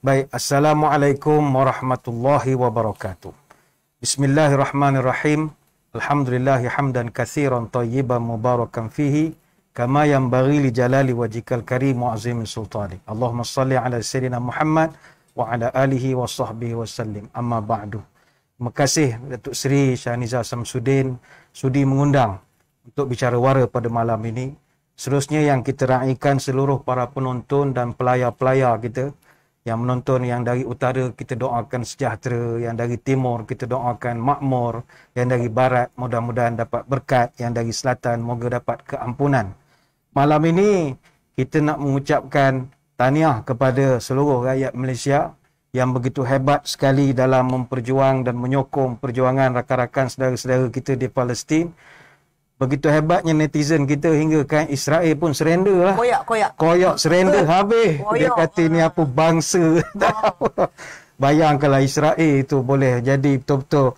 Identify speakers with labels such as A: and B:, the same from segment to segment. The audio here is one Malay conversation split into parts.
A: Baik, Assalamualaikum warahmatullahi wabarakatuh. Bismillahirrahmanirrahim. Alhamdulillahi hamdan kathiran tayyiban mubarakan fihi. Kama yang bagi li jalali wajikal karim wa'azim sultani. Allahumma salli ala sirina Muhammad wa ala alihi wa sahbihi wa sallim. Amma ba'du. Terima kasih Datuk Seri Shahniza Samsudin. Sudi mengundang untuk bicara wara pada malam ini. Seterusnya yang kita raikan seluruh para penonton dan pelayar-pelayar kita yang menonton yang dari utara kita doakan sejahtera yang dari timur kita doakan makmur yang dari barat mudah-mudahan dapat berkat yang dari selatan moga dapat keampunan malam ini kita nak mengucapkan tahniah kepada seluruh rakyat Malaysia yang begitu hebat sekali dalam memperjuang dan menyokong perjuangan rakan-rakan saudara-saudara kita di Palestin Begitu hebatnya netizen kita hingga kan Israel pun serenda lah. Koyak, koyak. Koyak, serenda uh, habis. Koyak. Dia kata ni apa bangsa. Bayangkanlah Israel itu boleh jadi betul-betul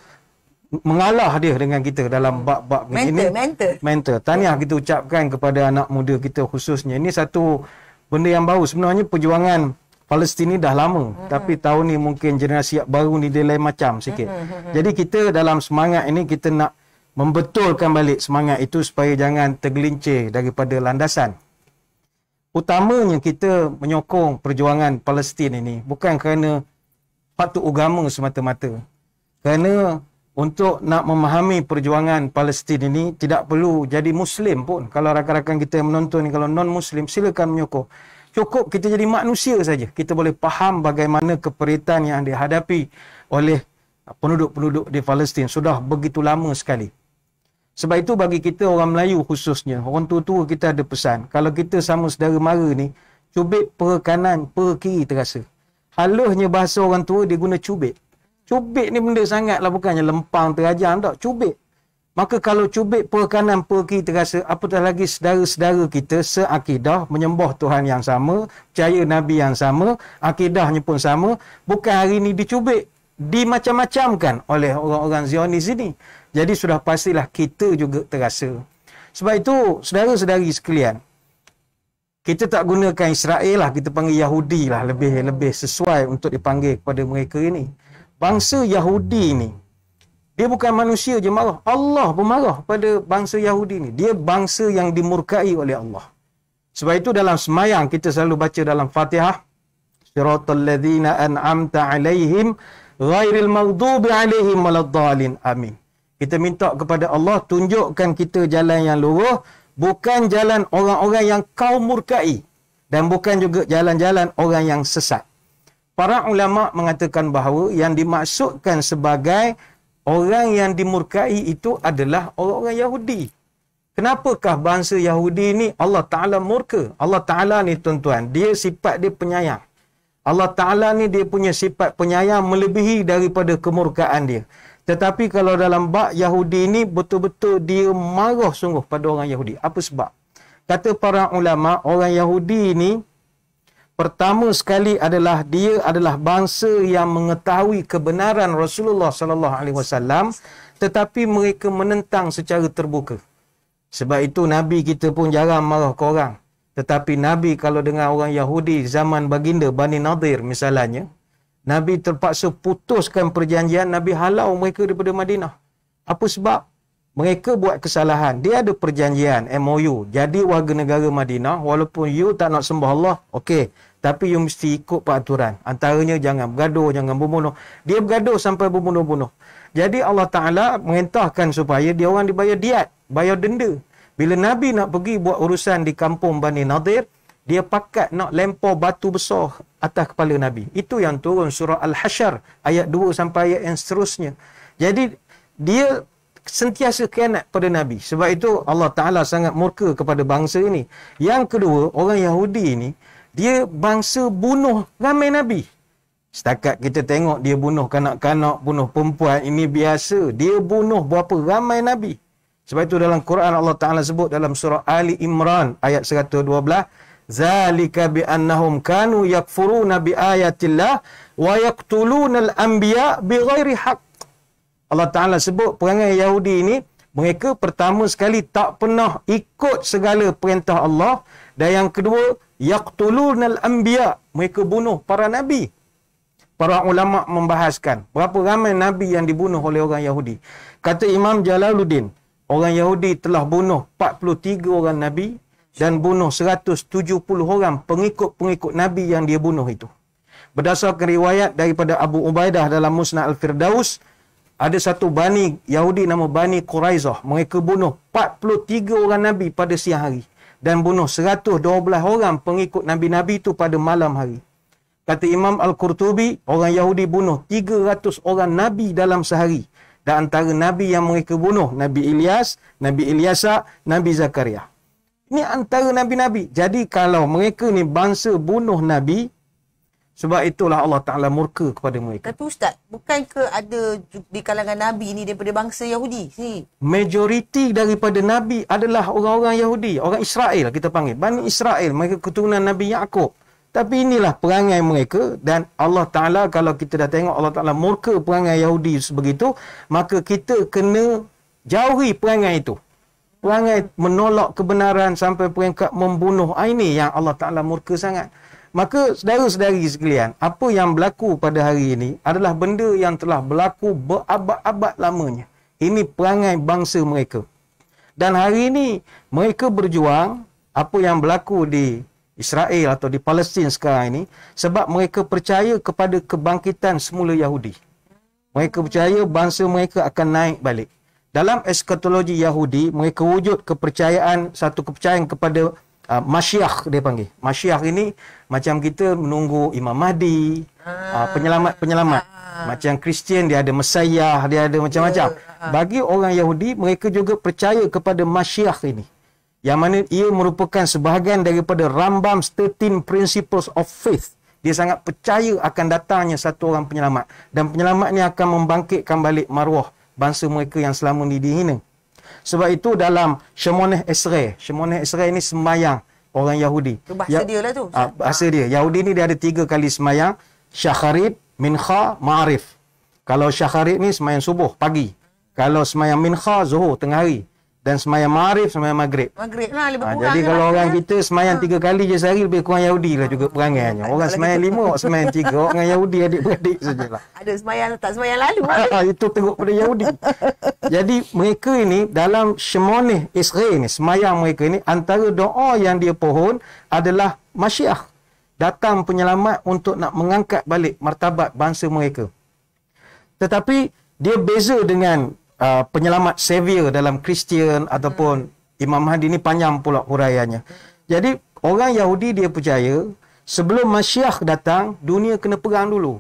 A: mengalah dia dengan kita dalam hmm. bab-bab mental, ini. Mental, mental. Tahniah kita ucapkan kepada anak muda kita khususnya. Ini satu benda yang baru. Sebenarnya perjuangan Palestin ni dah lama. hmm Tapi tahun ni mungkin generasi baru ni dia lain macam sikit. Hmm, hmm, hmm Jadi kita dalam semangat ini kita nak membetulkan balik semangat itu supaya jangan tergelincir daripada landasan. Utamanya kita menyokong perjuangan Palestin ini bukan kerana patut agama semata-mata. Kerana untuk nak memahami perjuangan Palestin ini tidak perlu jadi muslim pun. Kalau rakan-rakan kita yang menonton kalau non muslim silakan menyokong. Cukup kita jadi manusia saja. Kita boleh faham bagaimana keperitan yang dihadapi oleh penduduk-penduduk di Palestin sudah begitu lama sekali. Sebab itu bagi kita orang Melayu khususnya, orang tua-tua kita ada pesan. Kalau kita sama saudara mara ni, cubit per kanan, per kiri terasa. Halusnya bahasa orang tua dia guna cubit. Cubit ni benda sangat lah bukannya lempang terajang tak, cubit. Maka kalau cubit per kanan, per kiri terasa, apatah lagi saudara-saudara kita seakidah menyembah Tuhan yang sama, percaya Nabi yang sama, akidahnya pun sama, bukan hari ni dicubit. Dimacam-macamkan oleh orang-orang Zionis ini. Jadi sudah pastilah kita juga terasa. Sebab itu, saudara-saudari sekalian, kita tak gunakan Israel lah, kita panggil Yahudi lah, lebih, lebih sesuai untuk dipanggil kepada mereka ini. Bangsa Yahudi ini, dia bukan manusia je marah. Allah pun marah pada bangsa Yahudi ini. Dia bangsa yang dimurkai oleh Allah. Sebab itu dalam semayang, kita selalu baca dalam Fatihah, Siratul ladhina an'amta alaihim, ghairil maghdubi alaihim waladhalin. Amin. Kita minta kepada Allah tunjukkan kita jalan yang lurus. Bukan jalan orang-orang yang kau murkai. Dan bukan juga jalan-jalan orang yang sesat. Para ulama' mengatakan bahawa yang dimaksudkan sebagai orang yang dimurkai itu adalah orang-orang Yahudi. Kenapakah bangsa Yahudi ni Allah Ta'ala murka? Allah Ta'ala ni tuan-tuan, dia sifat dia penyayang. Allah Ta'ala ni dia punya sifat penyayang melebihi daripada kemurkaan dia. Tetapi kalau dalam bak Yahudi ni betul-betul dia marah sungguh pada orang Yahudi. Apa sebab? Kata para ulama, orang Yahudi ni pertama sekali adalah dia adalah bangsa yang mengetahui kebenaran Rasulullah sallallahu alaihi wasallam tetapi mereka menentang secara terbuka. Sebab itu nabi kita pun jarang marah ke orang. Tetapi nabi kalau dengar orang Yahudi zaman baginda Bani Nadir misalnya, Nabi terpaksa putuskan perjanjian Nabi halau mereka daripada Madinah. Apa sebab? Mereka buat kesalahan. Dia ada perjanjian, MOU. Jadi warga negara Madinah, walaupun you tak nak sembah Allah, okey. Tapi you mesti ikut peraturan. Antaranya jangan bergaduh, jangan bunuh. Dia bergaduh sampai bunuh bunuh Jadi Allah Ta'ala merintahkan supaya dia orang dibayar diat, bayar denda. Bila Nabi nak pergi buat urusan di kampung Bani Nadir, dia pakat nak lempar batu besar atas kepala Nabi. Itu yang turun surah Al-Hashar ayat 2 sampai ayat yang seterusnya. Jadi dia sentiasa kianat pada Nabi. Sebab itu Allah Ta'ala sangat murka kepada bangsa ini. Yang kedua, orang Yahudi ini, dia bangsa bunuh ramai Nabi. Setakat kita tengok dia bunuh kanak-kanak, bunuh perempuan, ini biasa. Dia bunuh berapa ramai Nabi. Sebab itu dalam Quran Allah Ta'ala sebut dalam surah Ali Imran ayat 112, Zalika bi annahum kanu yakfuruna bi ayatillah wa yaqtuluna al-anbiya bi ghairi haqq. Allah Taala sebut perangai Yahudi ini mereka pertama sekali tak pernah ikut segala perintah Allah dan yang kedua yaqtuluna al-anbiya mereka bunuh para nabi. Para ulama membahaskan berapa ramai nabi yang dibunuh oleh orang Yahudi. Kata Imam Jalaluddin, orang Yahudi telah bunuh 43 orang nabi, dan bunuh 170 orang pengikut-pengikut Nabi yang dia bunuh itu. Berdasarkan riwayat daripada Abu Ubaidah dalam Musnah Al-Firdaus, ada satu Bani Yahudi nama Bani Quraizah. Mereka bunuh 43 orang Nabi pada siang hari dan bunuh 112 orang pengikut Nabi-Nabi itu pada malam hari. Kata Imam Al-Qurtubi, orang Yahudi bunuh 300 orang Nabi dalam sehari. Dan antara Nabi yang mereka bunuh, Nabi Ilyas, Nabi Ilyasa, Nabi Zakaria. Ini antara Nabi-Nabi. Jadi kalau mereka ni bangsa bunuh Nabi, sebab itulah Allah Ta'ala murka kepada mereka.
B: Tapi Ustaz, bukankah ada di kalangan Nabi ni daripada bangsa Yahudi? Si.
A: Majoriti daripada Nabi adalah orang-orang Yahudi. Orang Israel kita panggil. Bani Israel, mereka keturunan Nabi Yaakob. Tapi inilah perangai mereka dan Allah Ta'ala kalau kita dah tengok Allah Ta'ala murka perangai Yahudi sebegitu, maka kita kena jauhi perangai itu perangai menolak kebenaran sampai peringkat membunuh. Ah, ini yang Allah Ta'ala murka sangat. Maka saudara-saudari sekalian, apa yang berlaku pada hari ini adalah benda yang telah berlaku berabad-abad lamanya. Ini perangai bangsa mereka. Dan hari ini mereka berjuang apa yang berlaku di Israel atau di Palestin sekarang ini sebab mereka percaya kepada kebangkitan semula Yahudi. Mereka percaya bangsa mereka akan naik balik dalam eskatologi Yahudi mereka wujud kepercayaan satu kepercayaan kepada uh, Mashiach dia panggil. Mashiach ini macam kita menunggu Imam Mahdi, uh, penyelamat-penyelamat. Ah. Ah. Macam Kristian dia ada Mesiah, dia ada macam-macam. Ya, ya, ya. Bagi orang Yahudi mereka juga percaya kepada Mashiach ini. Yang mana ia merupakan sebahagian daripada Rambam 13 Principles of Faith. Dia sangat percaya akan datangnya satu orang penyelamat. Dan penyelamat ini akan membangkitkan balik maruah bangsa mereka yang selama ni dihina. Sebab itu dalam Shemoneh Esrei, Shemoneh Esrei ini semayang orang Yahudi. Itu bahasa ya, dia lah tu. Ah, bahasa dia. Yahudi ni dia ada tiga kali semayang. Syakharib, Mincha, Ma'arif. Kalau Syakharib ni semayang subuh, pagi. Kalau semayang Mincha, Zuhur, tengah hari dan semayang marif, semayang maghrib
B: maghrib lah lebih ah, kurang ha, jadi kalau lah, orang kan?
A: kita semayan ha. Ah. tiga kali je sehari lebih kurang Yahudi lah juga ha. perangainya orang ada semayang lima orang semayang tiga orang Yahudi adik-beradik sajalah
B: ada semayan tak semayan lalu
A: ha, itu teruk pada Yahudi jadi mereka ini dalam Shemoneh Israel ni semayang mereka ini antara doa yang dia pohon adalah Mashiach datang penyelamat untuk nak mengangkat balik martabat bangsa mereka tetapi dia beza dengan uh, penyelamat savior dalam Kristian ataupun Imam Mahdi ni panjang pula huraiannya. Jadi orang Yahudi dia percaya sebelum Mashiach datang dunia kena perang dulu.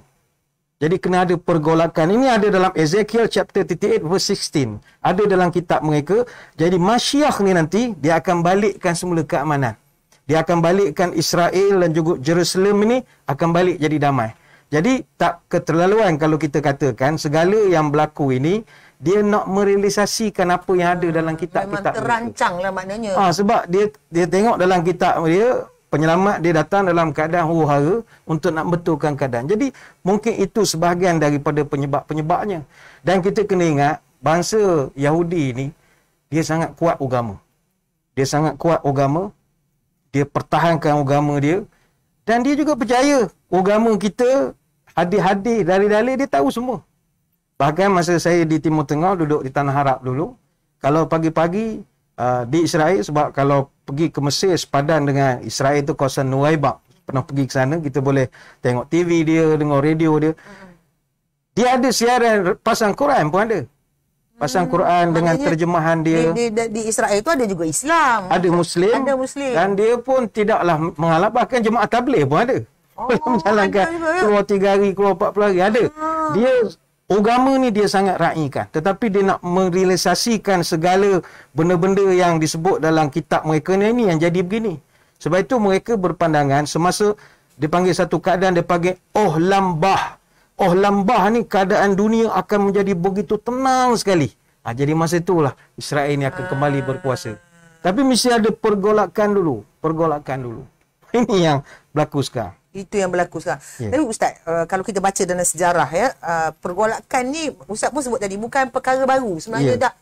A: Jadi kena ada pergolakan. Ini ada dalam Ezekiel chapter 38 verse 16. Ada dalam kitab mereka. Jadi Mashiach ni nanti dia akan balikkan semula keamanan. Dia akan balikkan Israel dan juga Jerusalem ini akan balik jadi damai. Jadi tak keterlaluan kalau kita katakan segala yang berlaku ini dia nak merealisasikan apa yang ada dalam
B: kitab kita. Memang terancang lah maknanya.
A: Ha, sebab dia dia tengok dalam kitab dia, penyelamat dia datang dalam keadaan huru-hara untuk nak betulkan keadaan. Jadi mungkin itu sebahagian daripada penyebab-penyebabnya. Dan kita kena ingat, bangsa Yahudi ini dia sangat kuat agama. Dia sangat kuat agama. Dia pertahankan agama dia. Dan dia juga percaya agama kita, hadis-hadis, dalil-dalil dia tahu semua. Bahkan masa saya di Timur Tengah duduk di Tanah Harap dulu, kalau pagi-pagi uh, di Israel sebab kalau pergi ke Mesir sepadan dengan Israel itu kawasan Nuwaibah. Pernah pergi ke sana kita boleh tengok TV dia, dengar radio dia. Mm-hmm. Dia ada siaran pasang Quran pun ada. Pasang mm-hmm. Quran Maksudnya, dengan terjemahan dia. Di,
B: di, di Israel itu ada juga Islam. Ada Muslim. Ada Muslim. Dan
A: dia pun tidaklah mengalah. Bahkan jemaah tablet pun ada. Oh, menjalankan ada, ya. keluar tiga hari, keluar empat puluh hari. Ada. Hmm. Dia Agama ni dia sangat raikan tetapi dia nak merealisasikan segala benda-benda yang disebut dalam kitab mereka ni, yang jadi begini. Sebab itu mereka berpandangan semasa dipanggil satu keadaan dia panggil oh lambah. Oh lambah ni keadaan dunia akan menjadi begitu tenang sekali. Ha, jadi masa itulah Israel ni akan kembali berkuasa. Tapi mesti ada pergolakan dulu, pergolakan dulu. Ini yang berlaku sekarang
B: itu yang berlaku sekarang. Yeah. Tapi ustaz, uh, kalau kita baca dalam sejarah ya, uh, pergolakan ni ustaz pun sebut tadi bukan perkara baru. Sebenarnya yeah. dah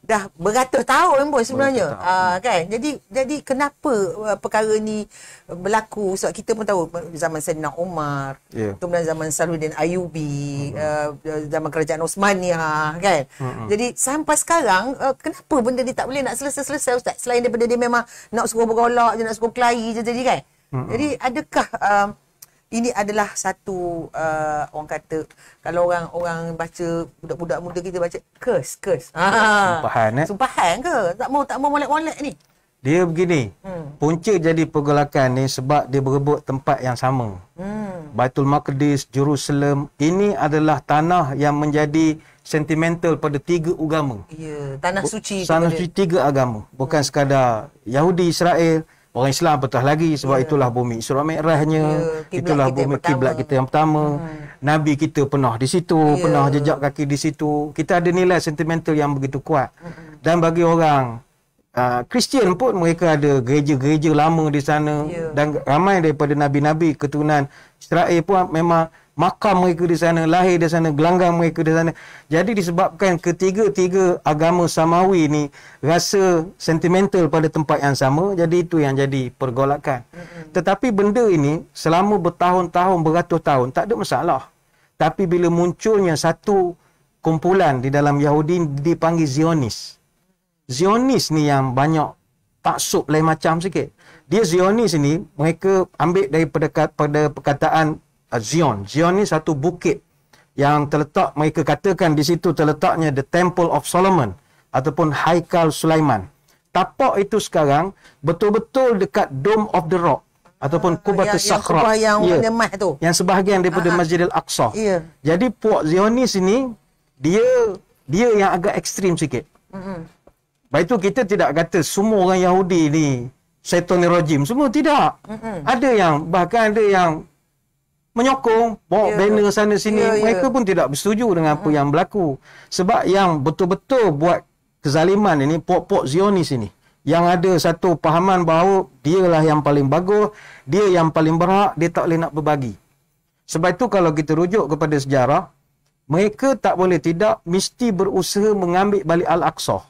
B: dah beratus tahun pun sebenarnya. Uh, kan? Jadi jadi kenapa uh, perkara ni berlaku? Sebab kita pun tahu zaman Saidina Omar, yeah. kemudian zaman Saluddin Ayubi, uh-huh. Hmm. uh, zaman kerajaan Osmaniyah, kan? Uh-huh. Jadi sampai sekarang uh, kenapa benda ni tak boleh nak selesai-selesai ustaz? Selain daripada dia memang nak suruh bergolak je, nak suruh kelahi je jadi kan? Mm-hmm. Jadi adakah um, ini adalah satu uh, orang kata kalau orang orang baca budak-budak muda kita baca curse curse. Ha. Sumpahan eh. Sumpahan ke? Tak mau tak mau molek-molek ni.
A: Dia begini. Hmm. Punca jadi pergolakan ni sebab dia berebut tempat yang sama. Hmm. Baitul Maqdis, Jerusalem, ini adalah tanah yang menjadi sentimental pada tiga agama.
B: Ya, tanah suci. Tanah suci
A: tiga agama, bukan hmm. sekadar Yahudi, Israel, Orang Islam betul lagi sebab yeah. itulah bumi Isra Mikrajnya, yeah. itulah kita bumi kiblat kita yang pertama. Hmm. Nabi kita pernah di situ, yeah. pernah jejak kaki di situ. Kita ada nilai sentimental yang begitu kuat. Hmm. Dan bagi orang Kristian ah, uh, pun mereka ada gereja-gereja lama di sana yeah. dan ramai daripada nabi-nabi keturunan Israel pun memang makam mereka di sana, lahir di sana, gelanggang mereka di sana. Jadi disebabkan ketiga-tiga agama Samawi ni rasa sentimental pada tempat yang sama, jadi itu yang jadi pergolakan. Mm-hmm. Tetapi benda ini selama bertahun-tahun, beratus tahun tak ada masalah. Tapi bila munculnya satu kumpulan di dalam Yahudi dipanggil Zionis. Mm. Zionis ni yang banyak taksub lain macam sikit. Dia Zionis ni, mereka ambil daripada pada perkataan uh, Zion. Zion ni satu bukit yang terletak, mereka katakan di situ terletaknya The Temple of Solomon ataupun Haikal Sulaiman. Tapak itu sekarang betul-betul dekat Dome of the Rock ataupun uh, ah, Kubat Sakhra. Yang, yang yeah. Ya. Yang sebahagian daripada uh-huh. Masjidil Aqsa. Yeah. Jadi puak Zionis ni, dia dia yang agak ekstrim sikit. Mm-hmm. Baik itu kita tidak kata semua orang Yahudi ni setan rojim. Semua tidak. Mm-hmm. Ada yang bahkan ada yang menyokong, bawa yeah. banner sana sini. Yeah, ya. Mereka yeah. pun tidak bersetuju dengan mm-hmm. apa yang berlaku. Sebab yang betul-betul buat kezaliman ini pok-pok Zionis ini. Yang ada satu pahaman bahawa dialah yang paling bagus, dia yang paling berhak, dia tak boleh nak berbagi. Sebab itu kalau kita rujuk kepada sejarah, mereka tak boleh tidak mesti berusaha mengambil balik Al-Aqsa. mm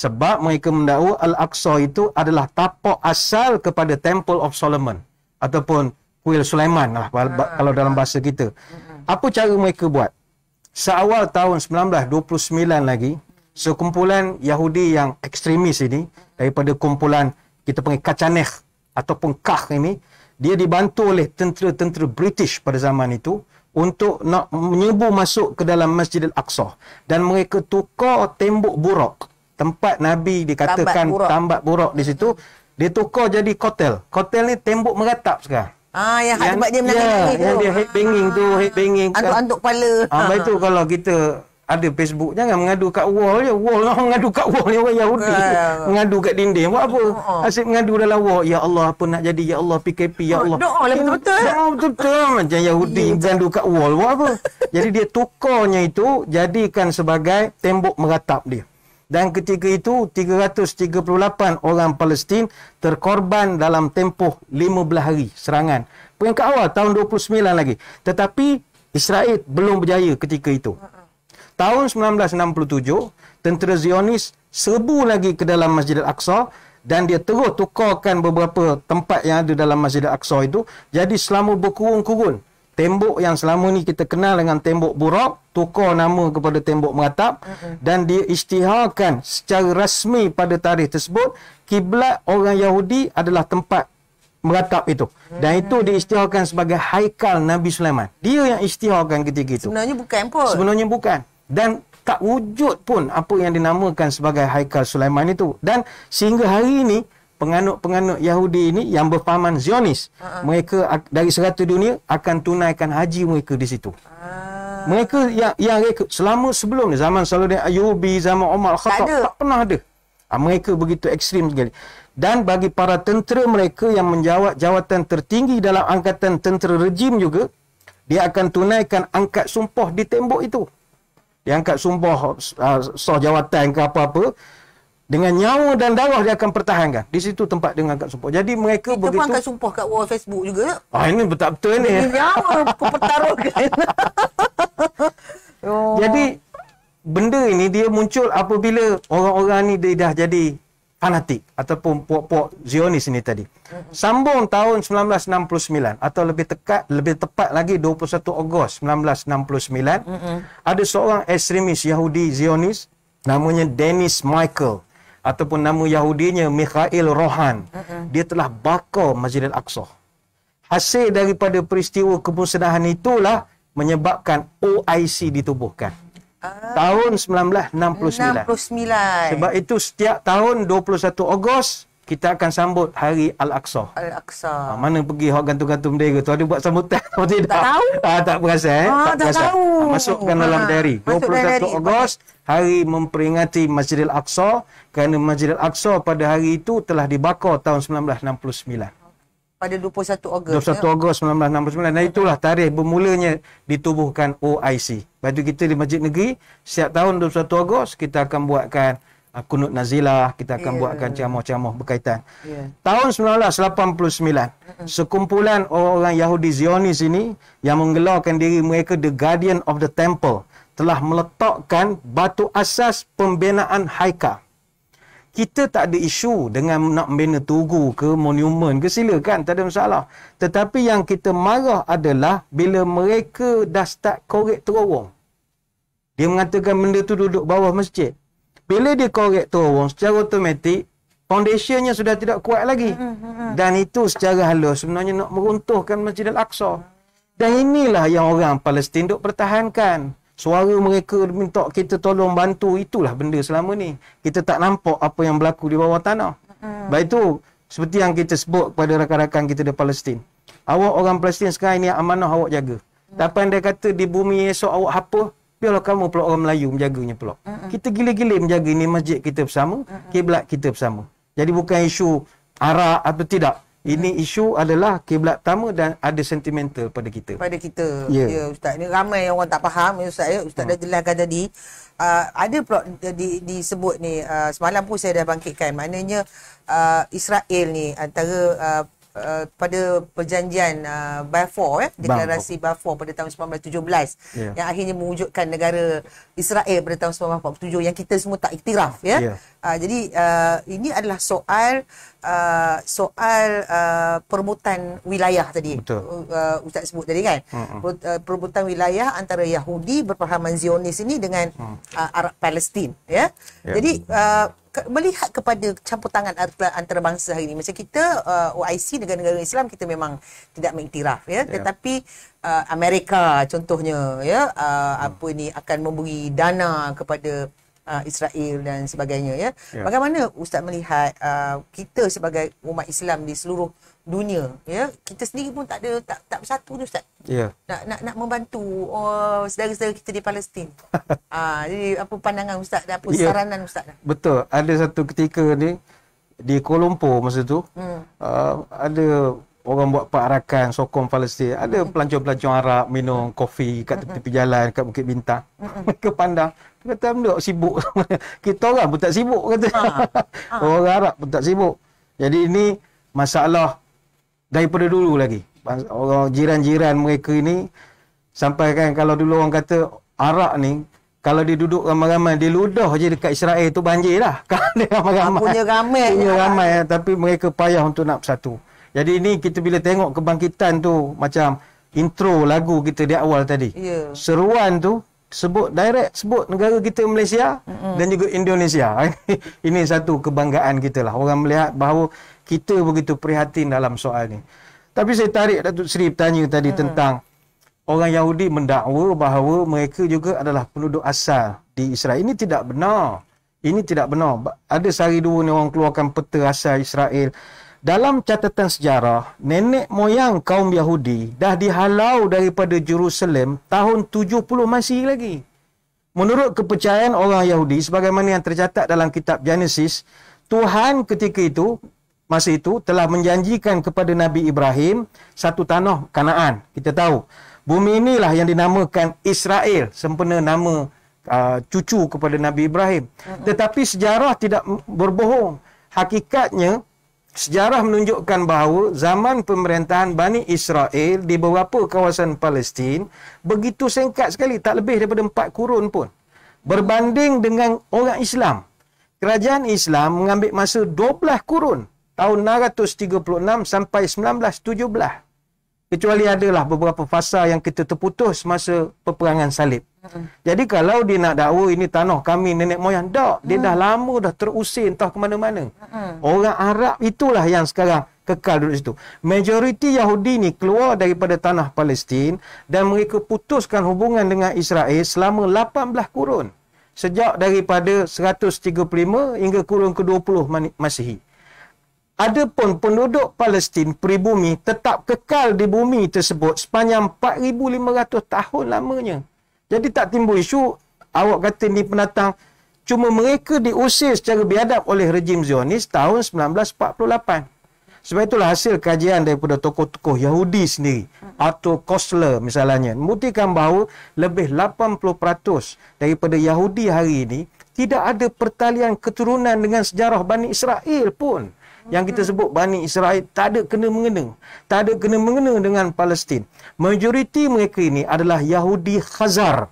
A: sebab mereka mendakwa Al-Aqsa itu adalah tapak asal kepada Temple of Solomon. Ataupun Kuil Sulaiman lah ha, kalau ha. dalam bahasa kita. Apa cara mereka buat? Seawal tahun 1929 lagi, sekumpulan Yahudi yang ekstremis ini, daripada kumpulan kita panggil Kacaneh ataupun Kah ini, dia dibantu oleh tentera-tentera British pada zaman itu untuk nak menyebu masuk ke dalam Masjid Al-Aqsa. Dan mereka tukar tembok buruk tempat Nabi dikatakan tambak buruk, tambak buruk di situ, dia tukar jadi kotel. Kotel ni tembok meratap sekarang.
B: Ah, yang, yang sebab dia menangis ya, tu. Yang dia
A: head banging ah, tu, head banging. Antuk-antuk kepala. Ah, ha. itu ah. kalau kita ada Facebook jangan mengadu kat wall je. Wall orang mengadu kat wall ni orang Yahudi. Ah, mengadu kat dinding buat apa? Ah. Asyik mengadu dalam wall. Ya Allah, apa nak jadi? Ya Allah, PKP, ya ah, Allah. Doa lah betul-betul. Doa ya, betul-betul. Macam Yahudi ya, mengadu kat wall buat apa? jadi dia tukarnya itu jadikan sebagai tembok meratap dia dan ketika itu 338 orang Palestin terkorban dalam tempoh 15 hari serangan. Peringkat awal tahun 29 lagi. Tetapi Israel belum berjaya ketika itu. Tahun 1967, tentera Zionis serbu lagi ke dalam Masjid Al-Aqsa dan dia terus tukarkan beberapa tempat yang ada dalam Masjid Al-Aqsa itu jadi selama berkurung-kurung tembok yang selama ni kita kenal dengan tembok buruk, tukar nama kepada tembok Meratap mm-hmm. dan diisytiharkan secara rasmi pada tarikh tersebut kiblat orang Yahudi adalah tempat Meratap itu mm-hmm. dan mm. itu diistiharkan sebagai haikal Nabi Sulaiman dia yang isytiharkan ketika itu sebenarnya bukan pun sebenarnya bukan dan tak wujud pun apa yang dinamakan sebagai haikal Sulaiman itu dan sehingga hari ini penganut-penganut Yahudi ini yang berfahaman Zionis, uh-uh. mereka dari serata dunia akan tunaikan haji mereka di situ. Uh. Mereka yang, yang selama sebelum ni, zaman Saluddin Ayubi, zaman Omar Khattab, tak, tak pernah ada. Ah, mereka begitu ekstrim sekali. Dan bagi para tentera mereka yang menjawat jawatan tertinggi dalam angkatan tentera rejim juga, dia akan tunaikan angkat sumpah di tembok itu. Dia angkat sumpah uh, ah, soh jawatan ke apa-apa, dengan nyawa dan darah dia akan pertahankan. Di situ tempat dia mengangkat sumpah. Jadi mereka Kita begitu... Kita pun
B: sumpah kat wall Facebook juga.
A: Ah, ini betul-betul ini. Ini nyawa
B: pertarungan. oh. Jadi
A: benda ini dia muncul apabila orang-orang ini dia dah jadi fanatik ataupun puak-puak Zionis ini tadi. Sambung tahun 1969 atau lebih tekat lebih tepat lagi 21 Ogos 1969, mm-hmm. ada seorang ekstremis Yahudi Zionis namanya Dennis Michael ataupun nama Yahudinya Mikhail Rohan. Uh-uh. Dia telah bakar Masjid Al-Aqsa. Hasil daripada peristiwa kemusnahan itulah menyebabkan OIC ditubuhkan. Uh, tahun 1969.
B: 69. Sebab
A: itu setiap tahun 21 Ogos kita akan sambut hari Al-Aqsa.
B: Al-Aqsa. Ha, mana
A: pergi hak gantung-gantung bendera tu ada buat sambutan atau tidak? Tak tahu. Ha, tak berasa eh. Ha, tak, berasa. tahu. Ha, masukkan ha. dalam diary. 21 Ogos hari memperingati Masjid Al-Aqsa kerana Masjid Al-Aqsa pada hari itu telah dibakar tahun 1969.
B: Pada 21 Ogos. 21 ya?
A: Ogos 1969. Dan itulah tarikh bermulanya ditubuhkan OIC. Lepas kita di Masjid Negeri setiap tahun 21 Ogos kita akan buatkan kunut nazilah kita akan yeah. buatkan ceramah-ceramah berkaitan. Yeah. Tahun 1989, sekumpulan orang-orang Yahudi Zionis ini yang menggelarkan diri mereka the Guardian of the Temple telah meletakkan batu asas pembinaan Haika. Kita tak ada isu dengan nak membina tugu ke monumen ke silakan tak ada masalah. Tetapi yang kita marah adalah bila mereka dah start korek terowong. Dia mengatakan benda tu duduk bawah masjid. Bila dia korek tu orang secara otomatik, foundationnya sudah tidak kuat lagi. Hmm, hmm, hmm. Dan itu secara halus sebenarnya nak meruntuhkan Masjid Al-Aqsa. Dan inilah yang orang Palestin duk pertahankan. Suara mereka minta kita tolong bantu, itulah benda selama ni. Kita tak nampak apa yang berlaku di bawah tanah. Baik itu, seperti yang kita sebut kepada rakan-rakan kita di Palestin. Awak orang Palestin sekarang ni amanah awak jaga. Tapi anda kata di bumi esok awak apa? Biarlah kamu pula orang Melayu menjaganya pula. Uh-uh. Kita gila-gila menjaga ini masjid kita bersama, uh-uh. kiblat kita bersama. Jadi bukan isu arak atau tidak. Ini uh-huh. isu adalah kiblat pertama dan ada sentimental pada kita.
B: Pada kita. Ya, yeah. yeah, ustaz. Ini ramai yang orang tak faham ya ustaz ya. Ustaz uh-huh. dah mm. jelaskan tadi. Uh, ada pula eh, di disebut ni uh, semalam pun saya dah bangkitkan. Maknanya uh, Israel ni antara uh, Uh, pada perjanjian uh, Balfour eh deklarasi Balfour pada tahun 1917 yeah. yang akhirnya mewujudkan negara Israel pada tahun 1947 yang kita semua tak iktiraf ya yeah. Uh, jadi uh, ini adalah soal uh, soal uh, perebutan wilayah tadi. Betul. Uh, Ustaz sebut tadi kan. Uh-uh. Uh, perebutan wilayah antara Yahudi berpahaman Zionis ini dengan hmm. uh, Arab Palestin ya. Yeah? Jadi uh, ke- melihat kepada campur tangan antarabangsa hari ini macam kita uh, OIC negara-negara Islam kita memang tidak mengiktiraf ya yeah? tetapi uh, Amerika contohnya ya uh, hmm. apa ini akan memberi dana kepada uh, Israel dan sebagainya ya. ya. Bagaimana ustaz melihat uh, kita sebagai umat Islam di seluruh dunia ya. Kita sendiri pun tak ada tak tak bersatu ni ustaz. Ya. Nak nak nak membantu oh, saudara-saudara kita di Palestin. uh, jadi apa pandangan ustaz dan apa ya. saranan ustaz
A: Betul. Ada satu ketika ni di Kuala Lumpur masa tu hmm. uh, ada orang buat perakan sokong Palestin. Ada pelancong-pelancong Arab minum kopi kat tepi-tepi jalan kat Bukit Bintang. Mereka pandang. kata, mereka sibuk. Kita orang pun tak sibuk, kata. Ah, ah. orang Arab pun tak sibuk. Jadi, ini masalah daripada dulu lagi. Orang jiran-jiran mereka ini sampai kan kalau dulu orang kata Arab ni kalau dia duduk ramai-ramai, dia ludah je dekat Israel tu banjir lah. kalau kan? dia ramai-ramai. Ah, punya ramai. Punya ramai. Tapi mereka payah untuk nak bersatu. Jadi ini kita bila tengok kebangkitan tu macam intro lagu kita di awal tadi. Yeah. Seruan tu sebut direct sebut negara kita Malaysia mm-hmm. dan juga Indonesia. ini satu kebanggaan kita lah. Orang melihat bahawa kita begitu prihatin dalam soal ni. Tapi saya tarik Datuk Seri tanya tadi mm-hmm. tentang orang Yahudi mendakwa bahawa mereka juga adalah penduduk asal di Israel. Ini tidak benar. Ini tidak benar. Ada sehari dua ni orang keluarkan peta asal Israel dalam catatan sejarah, nenek moyang kaum Yahudi dah dihalau daripada Jerusalem tahun 70 Masih lagi. Menurut kepercayaan orang Yahudi, sebagaimana yang tercatat dalam kitab Genesis, Tuhan ketika itu, masa itu, telah menjanjikan kepada Nabi Ibrahim satu tanah kanaan. Kita tahu, bumi inilah yang dinamakan Israel, sempena nama uh, cucu kepada Nabi Ibrahim. Tetapi sejarah tidak berbohong. Hakikatnya, Sejarah menunjukkan bahawa zaman pemerintahan Bani Israel di beberapa kawasan Palestin begitu singkat sekali, tak lebih daripada empat kurun pun. Berbanding dengan orang Islam, kerajaan Islam mengambil masa 12 kurun tahun 936 sampai 1917. Kecuali adalah beberapa fasa yang kita terputus masa peperangan salib. Jadi kalau dia nak dakwa ini tanah kami nenek moyang tak, dia hmm. dah lama dah terusin entah ke mana-mana. Hmm. Orang Arab itulah yang sekarang kekal duduk situ. Majoriti Yahudi ni keluar daripada tanah Palestin dan mereka putuskan hubungan dengan Israel selama 18 kurun. Sejak daripada 135 hingga kurun ke-20 Masihi. Adapun penduduk Palestin pribumi tetap kekal di bumi tersebut sepanjang 4500 tahun lamanya. Jadi tak timbul isu awak kata ni penatang cuma mereka diusir secara biadab oleh rejim Zionis tahun 1948. Sebab itulah hasil kajian daripada tokoh-tokoh Yahudi sendiri, Otto Kosler misalnya, membuktikan bahawa lebih 80% daripada Yahudi hari ini tidak ada pertalian keturunan dengan sejarah Bani Israel pun yang kita hmm. sebut Bani Israel tak ada kena mengena tak ada kena mengena dengan Palestin majoriti mereka ini adalah Yahudi Khazar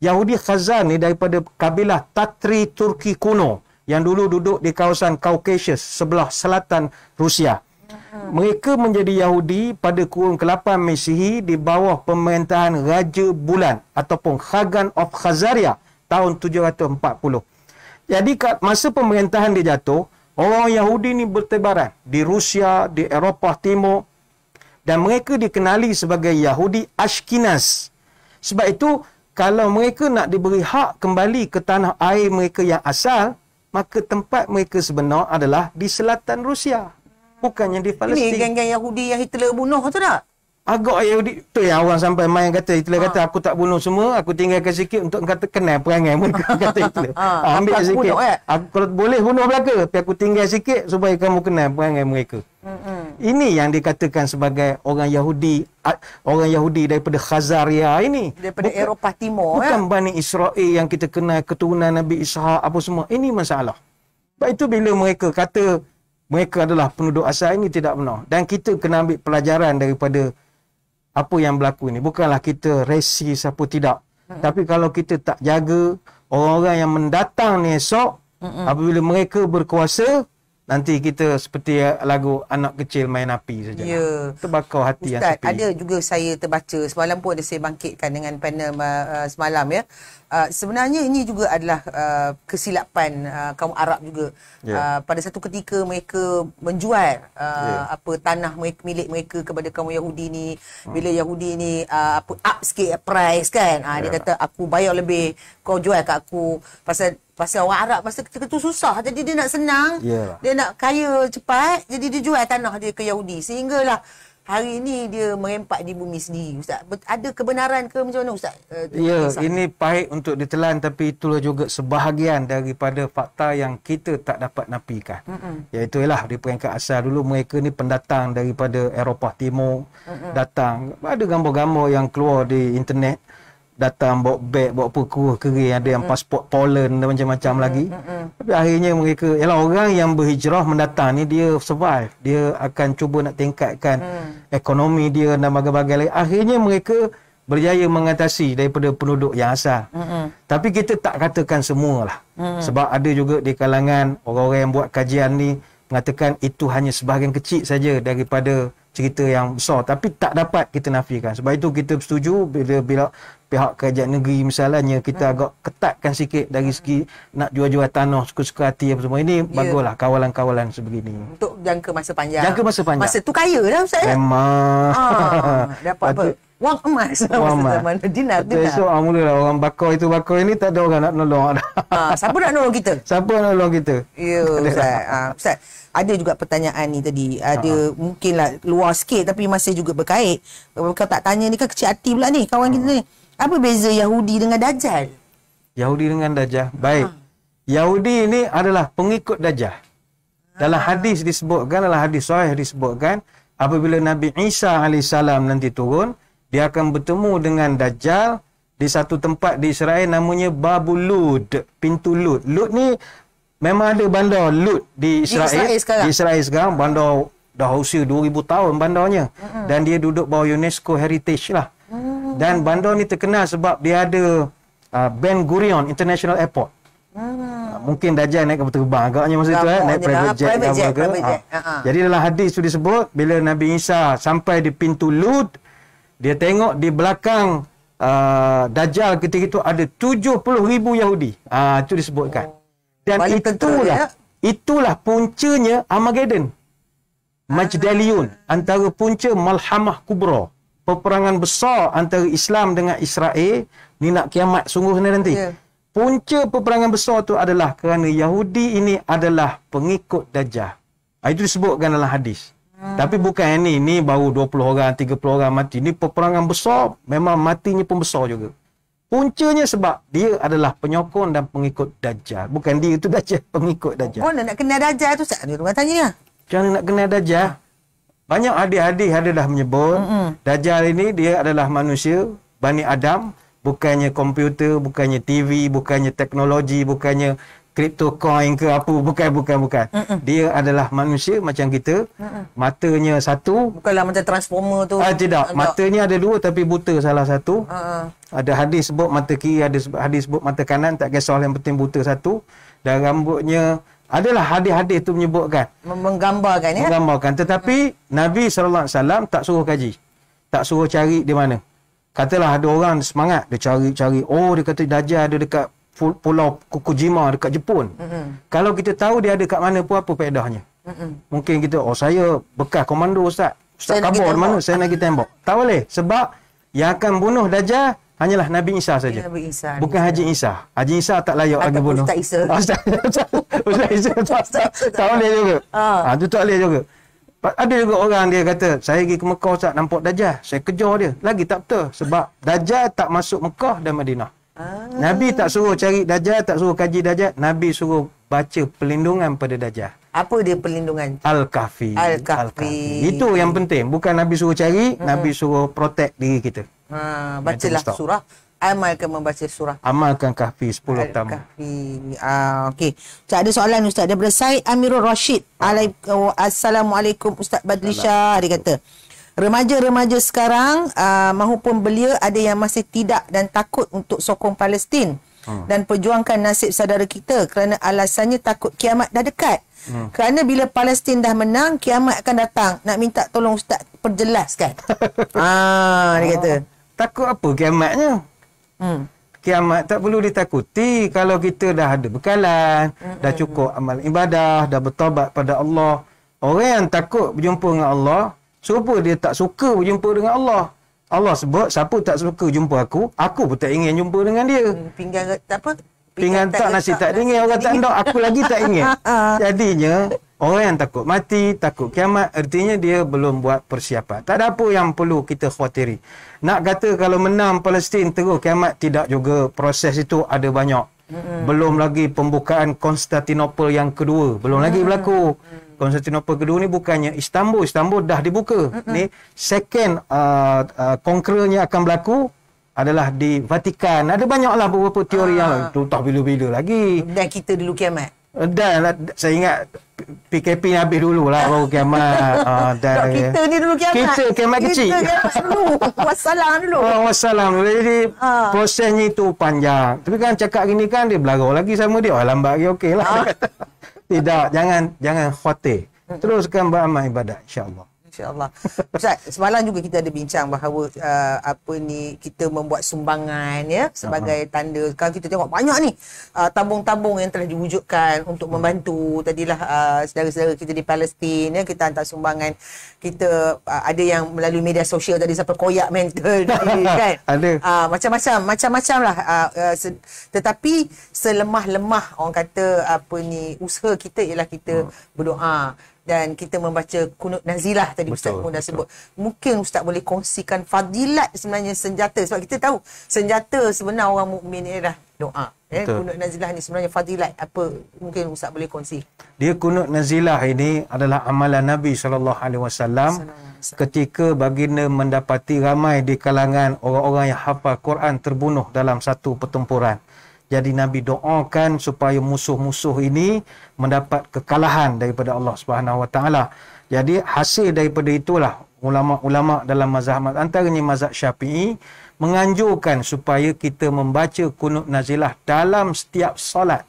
A: Yahudi Khazar ni daripada kabilah Tatri Turki kuno yang dulu duduk di kawasan Caucasus sebelah selatan Rusia hmm. mereka menjadi Yahudi pada kurun ke-8 Mesihi di bawah pemerintahan Raja Bulan ataupun Khagan of Khazaria tahun 740. Jadi kat masa pemerintahan dia jatuh, Orang Yahudi ni bertebaran di Rusia, di Eropah Timur dan mereka dikenali sebagai Yahudi Ashkinas. Sebab itu, kalau mereka nak diberi hak kembali ke tanah air mereka yang asal, maka tempat mereka sebenar adalah di selatan Rusia. Bukannya di Palestin. Ini geng-geng
B: Yahudi yang Hitler bunuh tu tak?
A: Agak Yahudi tu yang orang sampai main kata Hitler ha. kata ah. aku tak bunuh semua aku tinggalkan sikit untuk kata kenal perangai mereka kata ah. Hitler. Ha. ambil aku sikit. Bunuh, eh. aku, kalau boleh bunuh belaka tapi aku tinggal sikit supaya kamu kenal perangai mereka. Hmm, hmm. Ini yang dikatakan sebagai orang Yahudi orang Yahudi daripada Khazaria ini daripada Buka, Eropah Timur eh. bukan eh. Bani Israel yang kita kenal keturunan Nabi Ishak apa semua ini masalah. Sebab itu bila mereka kata mereka adalah penduduk asal ini tidak benar dan kita kena ambil pelajaran daripada apa yang berlaku ni bukanlah kita resi apa tidak hmm. tapi kalau kita tak jaga orang-orang yang mendatang ni esok hmm. apabila mereka berkuasa Nanti kita seperti lagu anak kecil main api saja. Ya. Terbakar hati Ustaz, yang sepi. Ada
B: juga saya terbaca. Semalam pun ada saya bangkitkan dengan panel uh, semalam ya. Uh, sebenarnya ini juga adalah uh, kesilapan uh, kaum Arab juga. Yeah. Uh, pada satu ketika mereka menjual uh, yeah. apa tanah mereka, milik mereka kepada kaum Yahudi ni. Hmm. Bila Yahudi ni uh, apa up sikit price kan. Uh, yeah. Dia ya. kata aku bayar lebih kau jual kat aku. Pasal Pasal orang Arab pasal kita tu susah. Jadi dia nak senang. Yeah. Dia nak kaya cepat. Jadi dia jual tanah dia ke Yahudi. Sehinggalah hari ini dia merempak di bumi sendiri. Ustaz, ada kebenaran ke macam mana Ustaz? Eh, ya, yeah, ini
A: pahit untuk ditelan tapi itulah juga sebahagian daripada fakta yang kita tak dapat napikan. Mm-mm. Iaitu ialah di peringkat asal dulu mereka ni pendatang daripada Eropah Timur Mm-mm. datang. Ada gambar-gambar yang keluar di internet datang bawa beg bawa apa kuah kering ada yang pasport Poland dan macam-macam mm lagi
C: mm-hmm. tapi
A: akhirnya mereka ialah orang yang berhijrah mendatang ni dia survive dia akan cuba nak tingkatkan mm. ekonomi dia dan bagai-bagai lagi akhirnya mereka berjaya mengatasi daripada penduduk yang asal mm-hmm. tapi kita tak katakan semualah mm-hmm. sebab ada juga di kalangan orang-orang yang buat kajian ni mengatakan itu hanya sebahagian kecil saja daripada cerita yang besar tapi tak dapat kita nafikan sebab itu kita setuju bila bila pihak kerajaan negeri misalnya kita hmm. agak ketatkan sikit dari hmm. segi hmm. nak jual-jual tanah suka-suka hati apa semua ini yeah. baguslah kawalan-kawalan sebegini untuk
B: jangka masa panjang jangka masa panjang masa tu kaya lah ustaz ya
A: memang ah, dapat apa
B: Wang emas Wang emas Dinar Betul esok ah,
A: Mula lah orang bakar itu bakar ini Tak ada orang nak nolong ah, Siapa nak nolong kita Siapa nak nolong kita
B: Ya Ustaz ah, Ustaz Ada juga pertanyaan ni tadi Ada ah. mungkinlah Luar sikit Tapi masih juga berkait Kalau tak tanya ni kan Kecil hati pula ni Kawan hmm. kita ni apa beza Yahudi dengan Dajjal?
A: Yahudi dengan Dajjal. Baik. Ha. Yahudi ini adalah pengikut Dajjal. Ha. Dalam ah. hadis disebutkan, dalam hadis sahih disebutkan, apabila Nabi Isa AS nanti turun, dia akan bertemu dengan Dajjal di satu tempat di Israel namanya Babulud, pintu Lud. Lud ni memang ada bandar Lud di Israel. Di Israel, di Israel sekarang bandar dah usia 2000 tahun bandarnya. Ha. Dan dia duduk bawah UNESCO Heritage lah. Dan bandar ni terkenal sebab dia ada uh, Ben Gurion International Airport. Hmm. Uh, mungkin Dajjal naik kapal terbang agaknya masa Lama, tu eh naik private jet, private jet, jet, jet ke. Private ha. uh Jadi dalam hadis tu disebut bila Nabi Isa sampai di pintu Lud dia tengok di belakang uh, Dajjal ketika itu ada 70,000 Yahudi. Ah uh, itu disebutkan. Oh. Dan Balik itulah ya? itulah puncanya Armageddon. Majdaliun antara punca Malhamah Kubra peperangan besar antara Islam dengan Israel ni nak kiamat sungguh ni nanti. Yeah. Punca peperangan besar tu adalah kerana Yahudi ini adalah pengikut Dajjal. Ah, itu disebutkan dalam hadis. Hmm. Tapi bukan yang ni. Ni baru 20 orang, 30 orang mati. Ni peperangan besar. Memang matinya pun besar juga. Puncanya sebab dia adalah penyokong dan pengikut Dajjal. Bukan dia tu Dajjal. Pengikut Dajjal. Oh
B: nak kenal Dajjal tu?
A: Saya ada orang tanya. Macam nak kenal Dajjal? Hmm. Banyak hadis-hadis ada dah menyebut mm-hmm. Dajjal ini dia adalah manusia Bani Adam Bukannya komputer, bukannya TV, bukannya teknologi, bukannya kripto coin ke apa bukan bukan bukan Mm-mm. dia adalah manusia macam kita Mm-mm. matanya satu
B: bukanlah macam transformer tu ah, tidak matanya
A: ada dua tapi buta salah satu uh-uh. ada hadis sebut mata kiri ada hadis sebut mata kanan tak kisah yang penting buta satu dan rambutnya adalah hadis-hadis itu menyebutkan. Menggambarkan ya. Menggambarkan. Tetapi hmm. Nabi SAW tak suruh kaji. Tak suruh cari di mana. Katalah ada orang semangat. Dia cari-cari. Oh dia kata Dajjal ada dekat pulau Kukujima dekat Jepun. Hmm. Kalau kita tahu dia ada dekat mana pun apa pedahnya. Hmm. Mungkin kita, oh saya bekas komando Ustaz. Ustaz saya kabur mana saya nak pergi tembok. Tak boleh. Sebab yang akan bunuh Dajjal Hanyalah Nabi Isa saja.
B: Nabi Isa. Bukan Haji
A: Isa. Haji Isa tak layak lagi bunuh. Ustaz Isa. Ustaz Isa. Ustaz Isa. Tak boleh juga. Ha. tu tak boleh juga. Ada juga orang dia kata, saya pergi ke Mekah Ustaz, nampak Dajjal. Saya kejar dia. Lagi tak betul. Sebab Dajjal tak masuk Mekah dan Madinah. Ah. Nabi tak suruh cari Dajjal, tak suruh kaji Dajjal. Nabi suruh baca perlindungan pada Dajjal.
B: Apa dia perlindungan?
A: Al-Kahfi.
B: Al-Kahfi. al Itu yang
A: penting. Bukan Nabi suruh cari, hmm. Nabi suruh protect diri kita.
B: Ha, bacalah surah. Amalkan membaca surah. Amalkan
A: kahfi 10 Al-Kahfi. pertama.
B: Al-Kahfi. Ah, Okey. So, ada soalan Ustaz. Daripada Syed Amirul Rashid. Ah. Assalamualaikum Ustaz Badlishah. Dia kata, remaja-remaja sekarang uh, ah, mahupun belia ada yang masih tidak dan takut untuk sokong Palestin. Ha. dan perjuangkan nasib saudara kita kerana alasannya takut kiamat dah dekat. Hmm. Kerana bila Palestin dah menang kiamat akan datang. Nak minta tolong ustaz perjelaskan.
A: ah dia kata. Takut apa kiamatnya? Hmm. Kiamat tak perlu ditakuti kalau kita dah ada bekalan, hmm. dah cukup amal ibadah, dah bertobat pada Allah. Orang yang takut berjumpa dengan Allah, serupa dia tak suka berjumpa dengan Allah. Allah sebut siapa tak suka jumpa aku, aku pun tak ingin jumpa dengan dia. Hmm,
B: pinggan tak apa? Pinggan, Pinggan tak nasi tak dingin, orang tak nak aku lagi tak ingin. Ah, ah.
A: Jadinya orang yang takut mati, takut kiamat, artinya dia belum buat persiapan. Tak ada apa yang perlu kita khawatiri. Nak kata kalau menang Palestin terus kiamat tidak juga proses itu ada banyak.
C: Mm-hmm. Belum
A: lagi pembukaan Konstantinopel yang kedua, belum mm-hmm. lagi hmm. berlaku. Mm-hmm. Konstantinopel kedua ni bukannya Istanbul. Istanbul dah dibuka. Mm-hmm. Ni second konkrenya uh, uh, akan berlaku adalah di Vatikan. Ada banyaklah beberapa teori uh, yang ah. tak bila-bila lagi. Dan kita dulu kiamat. Dan lah, saya ingat PKP ni habis dulu lah baru kiamat. Uh, dan tak, kita ni
B: dulu kiamat. Kita kiamat kecil. Kita dulu.
A: Wassalam dulu. Oh, wassalam. Jadi uh. prosesnya itu panjang. Tapi kan cakap gini kan dia belarau lagi sama dia. Oh, lambat lagi okey lah. Uh. Tidak, jangan jangan khawatir. Hmm. Teruskan beramal ibadah insya-Allah.
B: Allah. Ustaz, semalam juga kita ada bincang bahawa uh, apa ni kita membuat sumbangan ya sebagai uh-huh. tanda kalau kita tengok banyak ni uh, tabung-tabung yang telah diwujudkan untuk hmm. membantu tadilah uh, saudara-saudara kita di Palestin ya kita hantar sumbangan kita uh, ada yang melalui media sosial tadi sampai koyak mental tadi kan. Ada. Uh, macam-macam macam-macam lah uh, uh, se- tetapi selemah-lemah orang kata apa ni usaha kita ialah kita hmm. berdoa dan kita membaca kunut nazilah tadi betul, Ustaz pun dah sebut. Mungkin Ustaz boleh kongsikan fadilat sebenarnya senjata sebab kita tahu senjata sebenarnya orang mukmin adalah doa. Eh, kunut nazilah ni sebenarnya fadilat apa mungkin Ustaz boleh kongsi.
A: Dia kunut nazilah ini adalah amalan Nabi SAW ketika baginda mendapati ramai di kalangan orang-orang yang hafal Quran terbunuh dalam satu pertempuran. Jadi Nabi doakan supaya musuh-musuh ini mendapat kekalahan daripada Allah Subhanahu Wa Taala. Jadi hasil daripada itulah ulama-ulama dalam mazhab antaranya mazhab Syafi'i menganjurkan supaya kita membaca kunut nazilah dalam setiap solat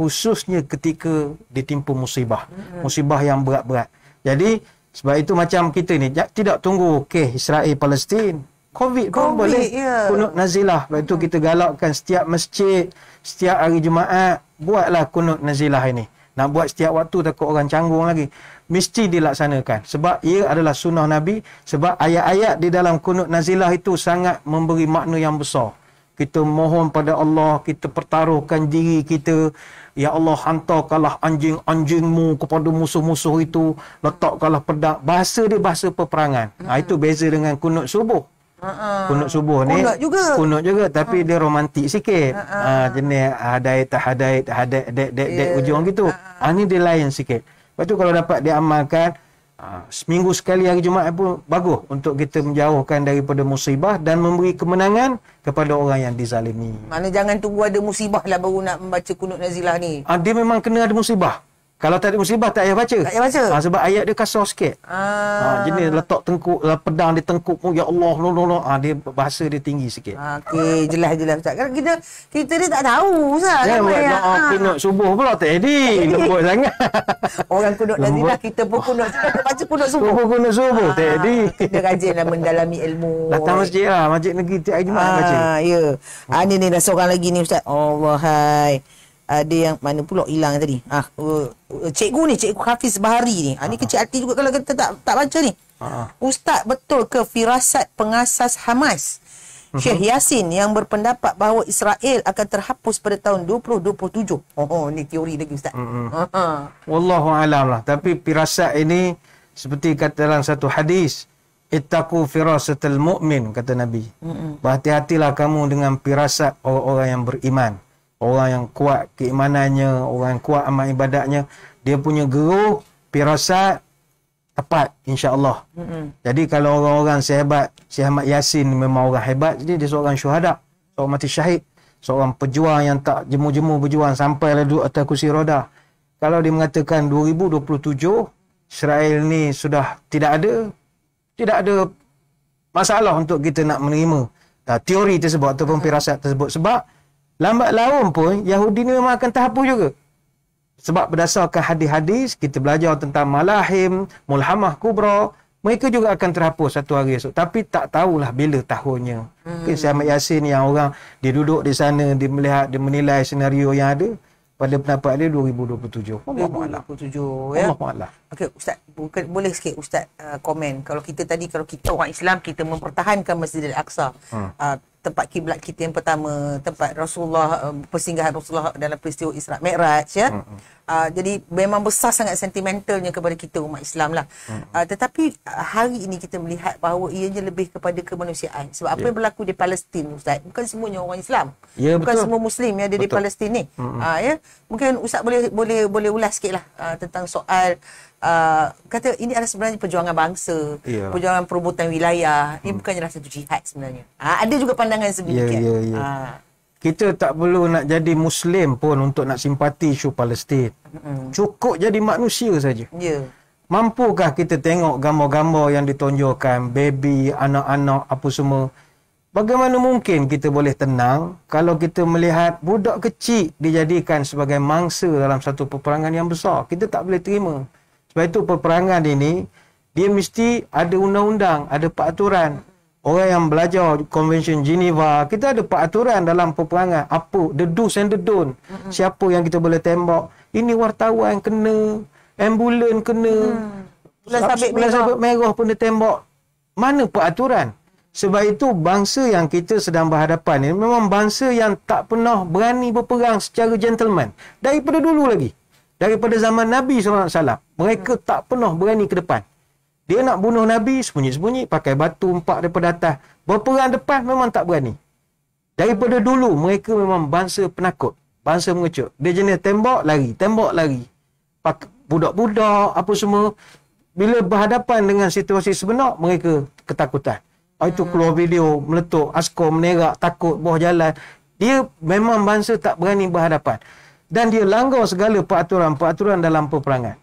A: khususnya ketika ditimpa musibah musibah yang berat-berat. Jadi sebab itu macam kita ni tidak tunggu okey Israel Palestin COVID, COVID pun boleh yeah. kunut nazilah. Lepas tu kita galakkan setiap masjid, setiap hari Jumaat, buatlah kunut nazilah ini. Nak buat setiap waktu takut orang canggung lagi. Mesti dilaksanakan. Sebab ia adalah sunnah Nabi. Sebab ayat-ayat di dalam kunut nazilah itu sangat memberi makna yang besar. Kita mohon pada Allah, kita pertaruhkan diri kita. Ya Allah, hantarkanlah anjing-anjingmu kepada musuh-musuh itu. Letakkanlah pedak. Bahasa dia bahasa peperangan. Ha, itu beza dengan kunut subuh.
C: Uh-uh. Kunut subuh ni Kunut juga Kunut
A: juga Tapi uh-uh. dia romantik sikit uh-uh. uh, Jenis Hadait Hadait Hadait Dek Dek Dek yeah. Ujung gitu uh-uh. uh, Ni dia lain sikit Lepas tu kalau dapat dia amalkan uh, ah, Seminggu sekali hari Jumaat pun Bagus Untuk kita menjauhkan daripada musibah Dan memberi kemenangan Kepada orang yang
B: dizalimi Mana jangan tunggu ada musibah lah Baru nak membaca kunut nazilah ni uh, Dia memang kena ada musibah kalau tak ada musibah tak payah baca. Tak payah baca. Ha, sebab ayat dia kasar sikit. Ah. Ha, jenis letak
A: tengkuk eh, pedang dia tengkuk pun ya Allah no no Ha, dia bahasa dia tinggi sikit. Ha, okey jelas
B: jelas Ustaz. Kan kita kita ni tak tahu Ustaz. Ya Allah ha. nak subuh pula tak edi. Lembut sangat. Orang kunut tadi lah kita pun kunut. Kita pun nak subuh. Subuh kunut subuh ha, tak ah, edi. Kita rajinlah mendalami ilmu. Datang masjid lah. Masjid negeri tiap hari Jumaat ha, baca. Ha ya. Ha ni ni dah seorang lagi ni Ustaz. Allah oh, hai ada yang mana pula hilang tadi. Ah, uh, uh, cikgu ni, cikgu Hafiz Bahari ni. Ah, ha, ni ah, ah. kecil hati juga kalau kita tak tak baca ni. Ha. Ustaz betul ke firasat pengasas Hamas? Mhm. Syekh Yasin yang berpendapat bahawa Israel akan terhapus pada tahun 2027. Oh, oh ni teori lagi Ustaz. Mm-hmm. Ha.
A: Wallahu alam lah. Tapi firasat ini seperti kata dalam satu hadis. Ittaku firasatul mu'min kata Nabi. Mm-hmm. Berhati-hatilah kamu dengan firasat orang-orang yang beriman orang yang kuat keimanannya, orang yang kuat amal ibadatnya, dia punya guru pirasat, tepat insyaAllah. Mm-hmm. Jadi kalau orang-orang sehebat, si Ahmad Yasin memang orang hebat, jadi dia seorang syuhada, seorang mati syahid, seorang pejuang yang tak jemu-jemu berjuang sampai lah duduk atas kursi roda. Kalau dia mengatakan 2027, Israel ni sudah tidak ada, tidak ada masalah untuk kita nak menerima uh, teori tersebut ataupun pirasat tersebut. Sebab Lambat laun pun Yahudi ni memang akan terhapus juga. Sebab berdasarkan hadis-hadis kita belajar tentang Malahim, Mulhamah Kubra, mereka juga akan terhapus satu hari esok. Tapi tak tahulah bila tahunnya. Hmm. Mungkin Syed Ahmad Yassin yang orang dia duduk di sana, dia melihat, dia menilai senario yang ada. Pada pendapat dia 2027. Allah
B: Allah. Ya? Okey Ustaz, bukan, boleh sikit Ustaz uh, komen. Kalau kita tadi, kalau kita orang Islam, kita mempertahankan Masjid Al-Aqsa. Hmm. Uh, tempat kiblat kita yang pertama tempat Rasulullah um, persinggahan Rasulullah dalam peristiwa Isra Mikraj ya mm-hmm. uh, jadi memang besar sangat sentimentalnya kepada kita umat Islam lah mm-hmm. uh, tetapi ah, hari ini kita melihat bahawa ianya lebih kepada kemanusiaan sebab yeah. apa ya. yang berlaku di Palestin ustaz bukan semuanya orang Islam yeah, bukan betul. semua muslim yang ada betul. di Palestin ni mm-hmm. uh, ya mungkin ustaz boleh boleh boleh ulas sikitlah uh, tentang soal Uh, kata ini adalah sebenarnya perjuangan bangsa, yeah. perjuangan perebutan wilayah. Ini hmm. bukannya satu jihad sebenarnya. Ha, ada juga pandangan sebegini. Yeah, yeah, yeah. ha.
A: Kita tak perlu nak jadi muslim pun untuk nak simpati isu Palestin. Hmm. Cukup jadi manusia saja. Ya. Yeah. Mampukah kita tengok gambar-gambar yang ditonjolkan, baby, anak-anak, apa semua? Bagaimana mungkin kita boleh tenang kalau kita melihat budak kecil dijadikan sebagai mangsa dalam satu peperangan yang besar? Kita tak boleh terima. Sebab itu peperangan ini dia mesti ada undang-undang, ada peraturan. Orang yang belajar Convention Geneva, kita ada peraturan dalam peperangan. Apa? The do's and the don't. Siapa yang kita boleh tembak? Ini wartawan kena, ambulan kena, mm. bulan sabit merah pun dia tembak. Mana peraturan? Sebab itu bangsa yang kita sedang berhadapan ini memang bangsa yang tak pernah berani berperang secara gentleman. Daripada dulu lagi daripada zaman Nabi SAW mereka tak pernah berani ke depan dia nak bunuh Nabi sembunyi-sembunyi pakai batu empat daripada atas berperang depan memang tak berani daripada dulu mereka memang bangsa penakut bangsa mengecut dia jenis tembok lari tembok lari pakai budak-budak apa semua bila berhadapan dengan situasi sebenar mereka ketakutan oh, itu keluar hmm. video meletup askor menerak takut bawah jalan dia memang bangsa tak berani berhadapan dan dia langgar segala peraturan-peraturan dalam peperangan.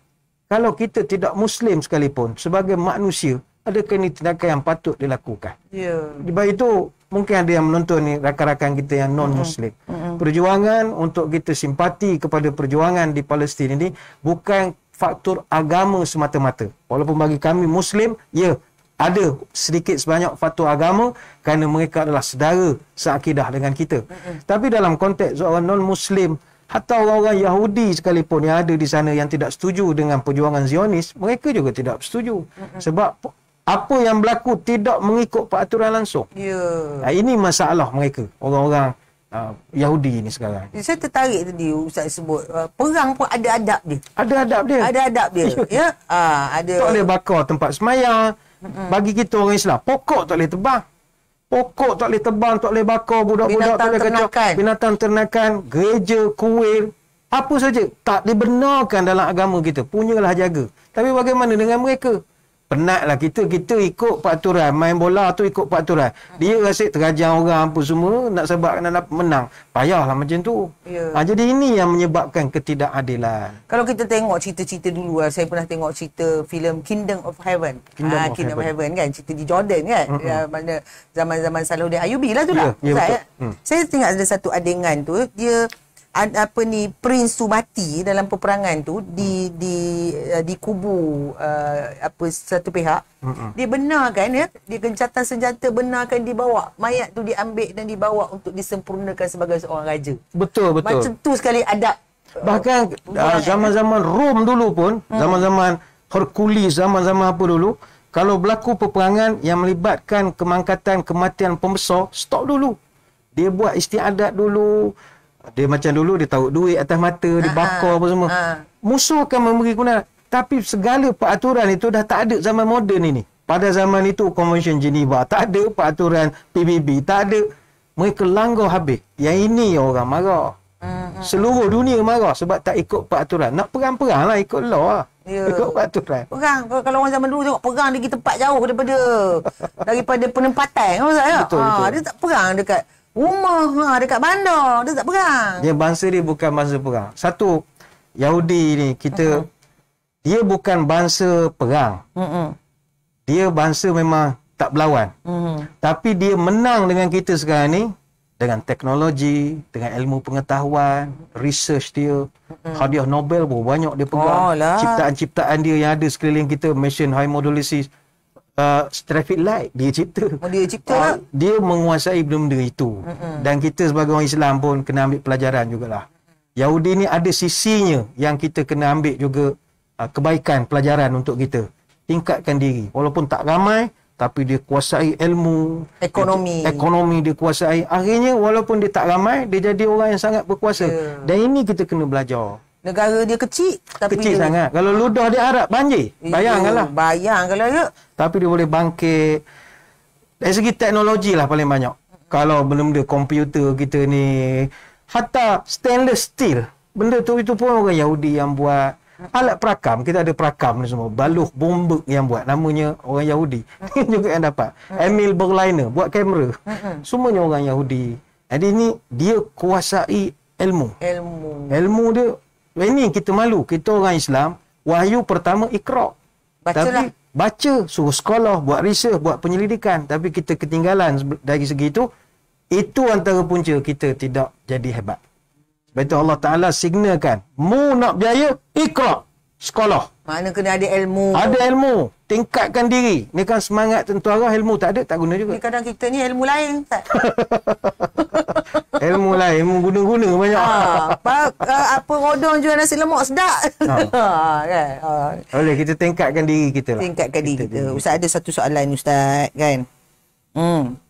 A: Kalau kita tidak Muslim sekalipun, sebagai manusia, adakah ini tindakan yang patut dilakukan?
B: Ya. Sebab
A: itu, mungkin ada yang menonton ni rakan-rakan kita yang non-Muslim. Mm -hmm. Perjuangan untuk kita simpati kepada perjuangan di Palestin ini bukan faktor agama semata-mata. Walaupun bagi kami Muslim, ya, ada sedikit sebanyak faktor agama kerana mereka adalah sedara seakidah dengan kita. Mm -hmm. Tapi dalam konteks seorang non-Muslim, Hatta orang-orang Yahudi sekalipun yang ada di sana yang tidak setuju dengan perjuangan Zionis, mereka juga tidak setuju. Sebab apa yang berlaku tidak mengikut peraturan langsung.
B: Ya. Nah,
A: ini masalah mereka, orang-orang uh, Yahudi ini sekarang.
B: Ya, saya tertarik tadi Ustaz sebut, uh, perang pun ada adab dia. Ada adab dia. Ada adab dia. Ya. ya?
A: Uh, ada... Tak boleh bakar tempat semayang. Bagi kita orang Islam, pokok tak boleh tebang. Pokok tak boleh tebang, tak boleh bakar, budak-budak tak boleh kacau. Binatang ternakan, gereja, kuil, apa saja. Tak dibenarkan dalam agama kita. Punyalah jaga. Tapi bagaimana dengan mereka? Penatlah kita kita ikut peraturan main bola tu ikut peraturan. Dia rasa terajang orang apa semua nak sebab nak menang. Payahlah macam tu. Ya. Ha, jadi ini yang menyebabkan ketidakadilan.
B: Kalau kita tengok cerita-cerita dulu lah, saya pernah tengok cerita filem Kingdom of Heaven. Kingdom, ha, of, Kingdom Heaven. of Heaven kan cerita di Jordan kan. Mm-hmm. Ya, mana zaman-zaman Salahuddin Ayubi lah tu ya, lah. Ya, ya betul. Ya? Mm. Saya, hmm. tengok ada satu adegan tu dia apa ni prince tu mati dalam peperangan tu hmm. di di uh, di kubu uh, apa satu pihak hmm. dia benarkan ya dia gencatan senjata benarkan dibawa mayat tu diambil dan dibawa untuk disempurnakan sebagai seorang raja betul betul macam tu sekali ada uh, bahkan uh, ya. zaman-zaman
A: Rom dulu pun hmm. zaman-zaman Hercules zaman-zaman apa dulu kalau berlaku peperangan yang melibatkan kemangkatan kematian pembesar stop dulu dia buat istiadat dulu dia macam dulu dia tahu duit atas mata, Ha-ha. dia ha, ha. bakar apa semua. Ha. Musuh akan memberi guna. Tapi segala peraturan itu dah tak ada zaman moden ini. Pada zaman itu Convention Geneva tak ada peraturan PBB, tak ada. Mereka langgar habis. Yang ini orang marah. Ha, ha Seluruh dunia marah sebab tak ikut peraturan. Nak perang-perang lah ikut law lah. Ya. Ikut peraturan.
B: Perang. Kalau orang zaman dulu tengok perang di tempat jauh daripada daripada penempatan. Betul, ha, betul. Dia tak perang dekat Rumah ha, dekat bandar, dia tak perang.
A: Dia bangsa dia bukan bangsa perang. Satu, Yahudi ni kita, uh-huh. dia bukan bangsa perang. Uh-huh. Dia bangsa memang tak berlawan. Uh-huh. Tapi dia menang dengan kita sekarang ni, dengan teknologi, dengan ilmu pengetahuan, research dia, uh-huh. hadiah Nobel pun banyak dia pegang. Oh, lah. Ciptaan-ciptaan dia yang ada sekeliling kita, mesin machine hemodialysis uh, traffic light dia cipta. Oh, dia cipta uh, lah. dia menguasai benda-benda itu. Mm-hmm. Dan kita sebagai orang Islam pun kena ambil pelajaran jugalah. Yahudi ni ada sisinya yang kita kena ambil juga uh, kebaikan pelajaran untuk kita. Tingkatkan diri walaupun tak ramai tapi dia kuasai ilmu ekonomi dia, ekonomi dia kuasai akhirnya walaupun dia tak ramai dia jadi orang yang sangat berkuasa yeah. dan ini kita kena belajar
B: Negara dia kecil tapi kecil dia sangat.
A: Dia... Kalau ludah dia Arab banjir. Ya, Bayangkanlah. Bayangkanlah ya. Tapi dia boleh bangkit dari segi teknologi lah paling banyak. Kalau belum dia komputer kita ni hatta stainless steel. Benda tu itu pun orang Yahudi yang buat. Alat perakam, kita ada perakam ni semua. Baluh bombek yang buat. Namanya orang Yahudi. Ini juga yang dapat. Emil Berliner buat kamera. Semuanya orang Yahudi. Jadi ni dia kuasai ilmu.
B: Ilmu.
A: Ilmu dia ini kita malu. Kita orang Islam, wahyu pertama ikhra. Bacalah. Tapi, baca, suruh sekolah, buat riset, buat penyelidikan. Tapi kita ketinggalan dari segi itu. Itu antara punca kita tidak jadi hebat. Sebab itu Allah Ta'ala signalkan, mu nak berjaya, ikhra. Sekolah.
B: Mana kena ada ilmu. Ada tau.
A: ilmu. Tingkatkan diri. Ni kan semangat tentu tentera ilmu tak ada tak guna juga. Ni
B: kadang kita ni ilmu lain Ustaz. ilmu lain ilmu guna-guna banyak. Ha, eh, apa, apa rodong jual nasi lemak sedap. Ha. ha, kan? ha. Boleh kita tingkatkan diri kita lah. Tingkatkan kita diri kita. Diri. Ustaz ada satu soalan Ustaz kan. Hmm.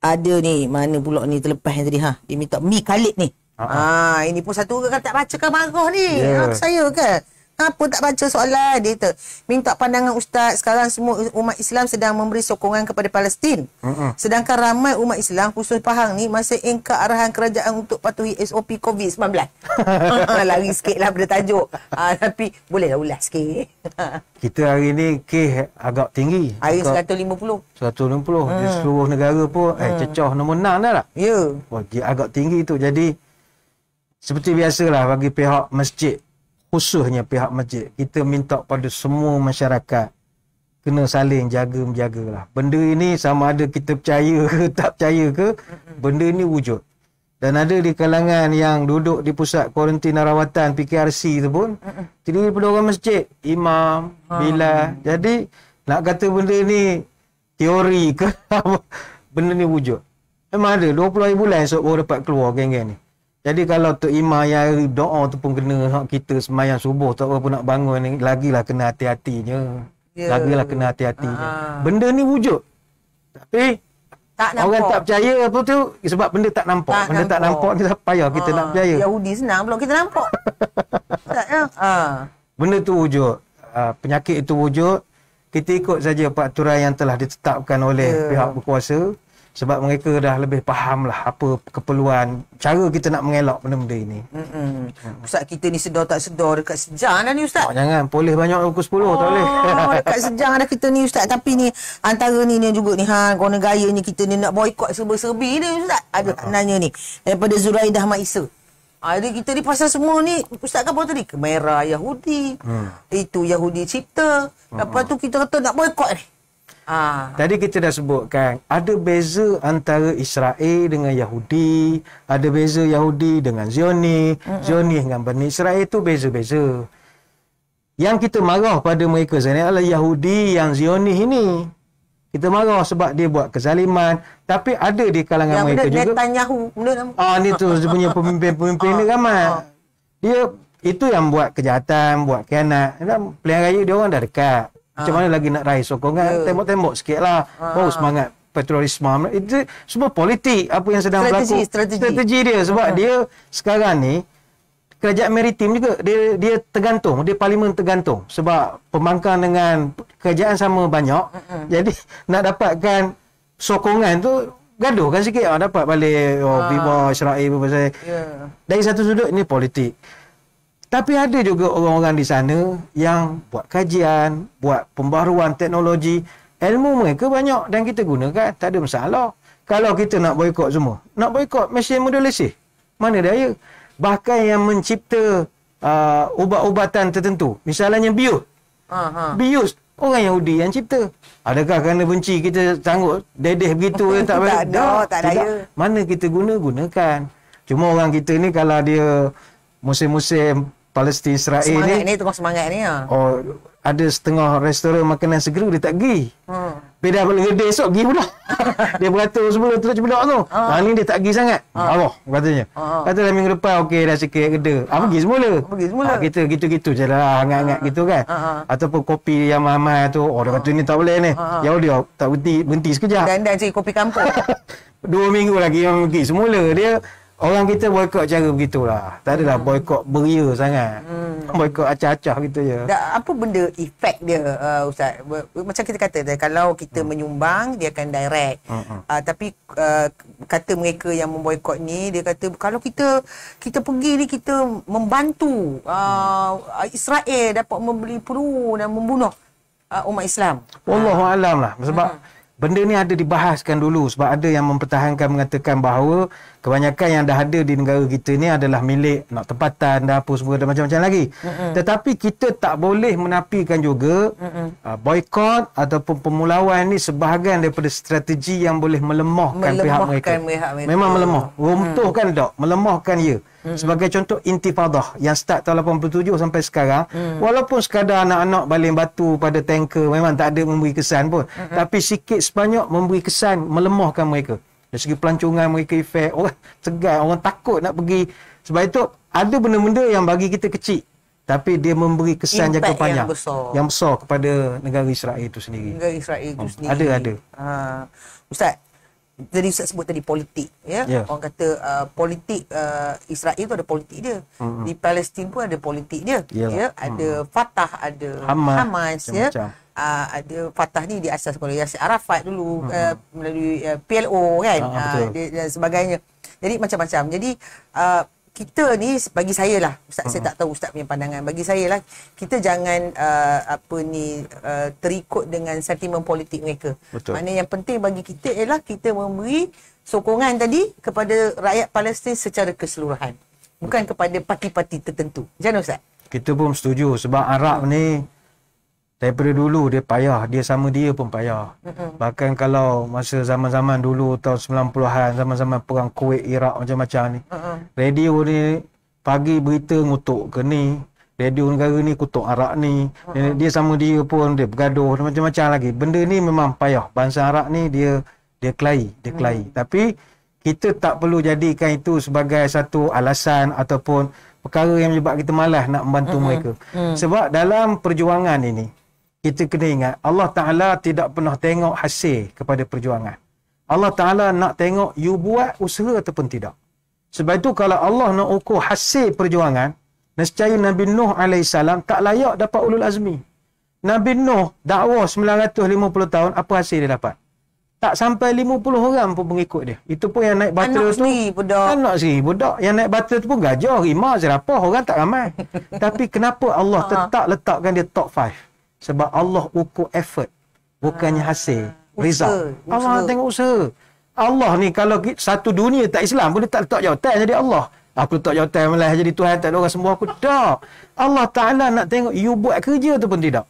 B: Ada ni mana pula ni terlepas yang tadi ha. Dia minta mi kalit ni. Ha, ha. ini pun satu orang tak baca marah ni. Yeah. Ya. Ha, saya kan. Apa tak baca soalan dia kata minta pandangan ustaz sekarang semua umat Islam sedang memberi sokongan kepada Palestin mm-hmm. sedangkan ramai umat Islam khusus Pahang ni masih engkar arahan kerajaan untuk patuhi SOP COVID-19 ah, lari sikit lah pada tajuk ha, tapi bolehlah ulas sikit
A: kita hari ni kes agak tinggi hari 150 150 hmm. di seluruh negara pun eh, hmm. eh, cecoh nombor 6 dah lah ya yeah. agak tinggi tu jadi seperti biasalah bagi pihak masjid khususnya pihak masjid kita minta pada semua masyarakat kena saling jaga menjagalah benda ini sama ada kita percaya ke tak percaya ke benda ini wujud dan ada di kalangan yang duduk di pusat kuarantin rawatan PKRC tu pun terdiri daripada orang masjid imam ah. bila jadi nak kata benda ini teori ke benda ni wujud memang ada 20 hari bulan esok baru dapat keluar geng-geng ni jadi kalau tu imam yang doa tu pun kena hak kita semayang subuh tak apa nak bangun ni lagilah kena hati-hatinya.
B: Yeah. Lagilah kena
A: hati-hatinya. Ah. Ha. Benda ni wujud. Tapi tak nampak. Orang tak percaya apa tu sebab
B: benda tak nampak. Tak benda nampak. tak nampak ni siapa ya kita ha. nak ah, percaya. Yahudi senang pula kita nampak. tak ya. Ha.
A: Benda tu wujud. Ha, penyakit itu wujud. Kita ikut saja peraturan yang telah ditetapkan oleh yeah. pihak berkuasa sebab mereka dah lebih faham lah apa keperluan cara kita nak mengelak benda-benda ini.
B: Hmm. Ustaz kita ni sedar tak sedar dekat sejang dah ni ustaz. Oh,
A: jangan polis banyak pukul 10 oh, tak boleh. Oh, dekat
B: sejang dah kita ni ustaz tapi ni antara ni ni juga ni ha guna gaya ni kita ni nak boikot serba-serbi ni ustaz. Ada uh-huh. nanya ni daripada Zuraidah Maisa. Ha, jadi kita ni pasal semua ni Ustaz kan buat tadi Kemerah Yahudi hmm. Itu Yahudi cipta Lepas tu kita kata nak boycott ni Ha.
A: Tadi kita dah sebutkan ada beza antara Israel dengan Yahudi, ada beza Yahudi dengan Zionis, mm-hmm. Zionis dengan Bani Israel itu beza-beza. Yang kita marah pada mereka sebenarnya adalah Yahudi yang Zionis ini. Kita marah sebab dia buat kezaliman. Tapi ada di kalangan yang mereka juga. Netanyahu.
B: Ah, ni tu dia punya
A: pemimpin-pemimpin ni ah, ramai. Ah. Dia itu yang buat kejahatan, buat kianat. Pilihan raya dia orang dah dekat. Macam mana ah. lagi nak raih sokongan yeah. Tembok-tembok sikit lah Baru ah. ha. Oh, semangat Petrolisma Itu semua politik Apa yang sedang strategi, berlaku Strategi Strategi dia Sebab ha. dia sekarang ni Kerajaan maritim juga Dia dia tergantung Dia parlimen tergantung Sebab pembangkang dengan Kerajaan sama banyak ha. Jadi nak dapatkan Sokongan tu Gaduh kan sikit oh, Dapat balik oh, ha. Bima, Israel ya. Dari satu sudut ini politik tapi ada juga orang-orang di sana yang buat kajian, buat pembaruan teknologi. Ilmu mereka banyak dan kita gunakan. Tak ada masalah. Kalau kita nak boykot semua. Nak boykot mesin muda lesih. Mana daya? Bahkan yang mencipta uh, ubat-ubatan tertentu. Misalnya bius.
C: uh
A: Orang Yahudi yang cipta. Adakah kerana benci kita sanggup dedeh begitu? tak, tak ada. Tak, tak daya. Mana kita guna? Gunakan. Cuma orang kita ni kalau dia musim-musim Palestin Israel ni semangat ni, ni
B: tengah semangat ni ya.
A: oh ada setengah restoran makanan segeru dia tak pergi hmm. beda kalau gede esok pergi pula dia beratur sebelum tu cuba tu ha. ni dia tak pergi sangat ha. Allah katanya ha. Ah. kata dah minggu depan okey dah sikit gede ha. ha. pergi semula ha. pergi semula ha. kita gitu-gitu je lah hangat-hangat ha. gitu kan ha. ataupun kopi yang mahal-mahal tu oh dia ha. kata ni tak boleh ni ha. ya dia tak berhenti berhenti sekejap dan dan cari kopi kampung dua minggu lagi yang pergi semula dia Orang kita boycott cara begitulah. Tak adalah hmm. boycott beria sangat. Hmm. Boycott acah-acah gitu je. Dan
B: apa benda efek dia uh, Ustaz? Macam kita kata, kalau kita hmm. menyumbang, dia akan direct. Hmm. hmm. Uh, tapi uh, kata mereka yang memboykot ni, dia kata kalau kita kita pergi ni, kita membantu uh, hmm. Israel dapat membeli peru dan membunuh uh, umat Islam. Uh. alam lah. Sebab hmm.
A: benda ni ada dibahaskan dulu. Sebab ada yang mempertahankan mengatakan bahawa kebanyakan yang dah ada di negara kita ni adalah milik nak tempatan dah apa semua dan macam-macam lagi.
C: Mm-mm. Tetapi
A: kita tak boleh menapikan juga uh, boikot ataupun pemulawan ni sebahagian daripada strategi yang boleh melemahkan, melemahkan pihak, mereka. pihak mereka. Memang melemah. Runtuhkan mm. tak? Melemahkan ya. Mm-hmm. Sebagai contoh intifadah yang start tahun 87 sampai sekarang mm. walaupun sekadar anak-anak baling batu pada tanker memang tak ada memberi kesan pun mm-hmm. tapi sikit sebanyak memberi kesan melemahkan mereka dari segi pelancongan mereka efek orang segan orang takut nak pergi sebab itu ada benda-benda yang bagi kita kecil tapi dia memberi kesan Impact jangka panjang yang besar. yang besar kepada negara Israel itu sendiri negara Israel itu hmm. sendiri ada ada
B: ha. ustaz tadi Ustaz sebut tadi politik ya yeah. orang kata uh, politik uh, Israel tu ada politik dia mm-hmm. di Palestin pun ada politik dia ya ada mm-hmm. Fatah ada Hamas, Hamas ya uh, ada Fatah ni di asas oleh Yasir Arafat dulu mm-hmm. uh, melalui uh, eh, PLO kan ah, uh, dia, dan sebagainya jadi macam-macam jadi uh, kita ni bagi saya lah ustaz uh saya hmm. tak tahu ustaz punya pandangan bagi saya lah kita jangan uh, apa ni uh, terikut dengan sentimen politik mereka Betul. mana yang penting bagi kita ialah kita memberi sokongan tadi kepada rakyat Palestin secara keseluruhan bukan kepada parti-parti tertentu Jangan mana ustaz
A: kita pun setuju sebab Arab ni Daripada dulu dia payah, dia sama dia pun payah. Mm-hmm. Bahkan kalau masa zaman-zaman dulu tahun 90-an, zaman-zaman perang Kuwait, Iraq macam-macam ni. Mm-hmm. Radio ni pagi berita ngutuk ke ni, radio negara ni kutuk Arak ni. Mm-hmm. Dia, dia sama dia pun dia bergaduh macam-macam lagi. Benda ni memang payah. Bangsa Arak ni dia dia kelahi, dia kelahi. Mm-hmm. Tapi kita tak perlu jadikan itu sebagai satu alasan ataupun perkara yang menyebabkan kita malas nak membantu mm-hmm. mereka. Mm. Sebab dalam perjuangan ini, kita kena ingat Allah Ta'ala tidak pernah tengok hasil kepada perjuangan. Allah Ta'ala nak tengok you buat usaha ataupun tidak. Sebab itu kalau Allah nak ukur hasil perjuangan, nescaya Nabi Nuh AS tak layak dapat ulul azmi. Nabi Nuh dakwah 950 tahun, apa hasil dia dapat? Tak sampai 50 orang pun mengikut dia. Itu pun yang naik batu tu. Anak sendiri budak. Anak sendiri budak. Yang naik batu tu pun gajah, rimah, serapah. Orang tak ramai. Tapi kenapa Allah ha. tetap letakkan dia top 5? Sebab Allah ukur effort Bukannya ah, hasil ha. Result Allah usaha. tengok usaha Allah ni kalau satu dunia tak Islam Boleh tak letak jawatan jadi Allah Aku letak jawatan malah jadi Tuhan Tak ada orang sembuh aku Tak Allah Ta'ala nak tengok You buat kerja tu pun tidak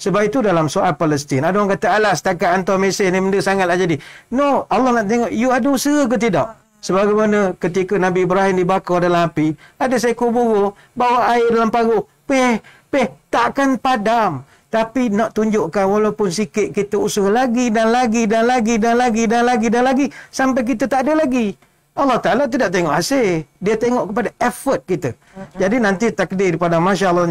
A: sebab itu dalam soal Palestin ada orang kata alas setakat hantar mesej ni benda sangatlah jadi. No, Allah nak tengok you ada usaha ke tidak. Sebagaimana ketika Nabi Ibrahim dibakar dalam api, ada seekor burung bawa air dalam paruh. Peh, peh, takkan padam. Tapi nak tunjukkan walaupun sikit kita usul lagi dan lagi dan lagi dan lagi dan lagi dan lagi sampai kita tak ada lagi. Allah Ta'ala tidak tengok hasil. Dia tengok kepada effort kita. Jadi nanti takdir daripada Masya Allah.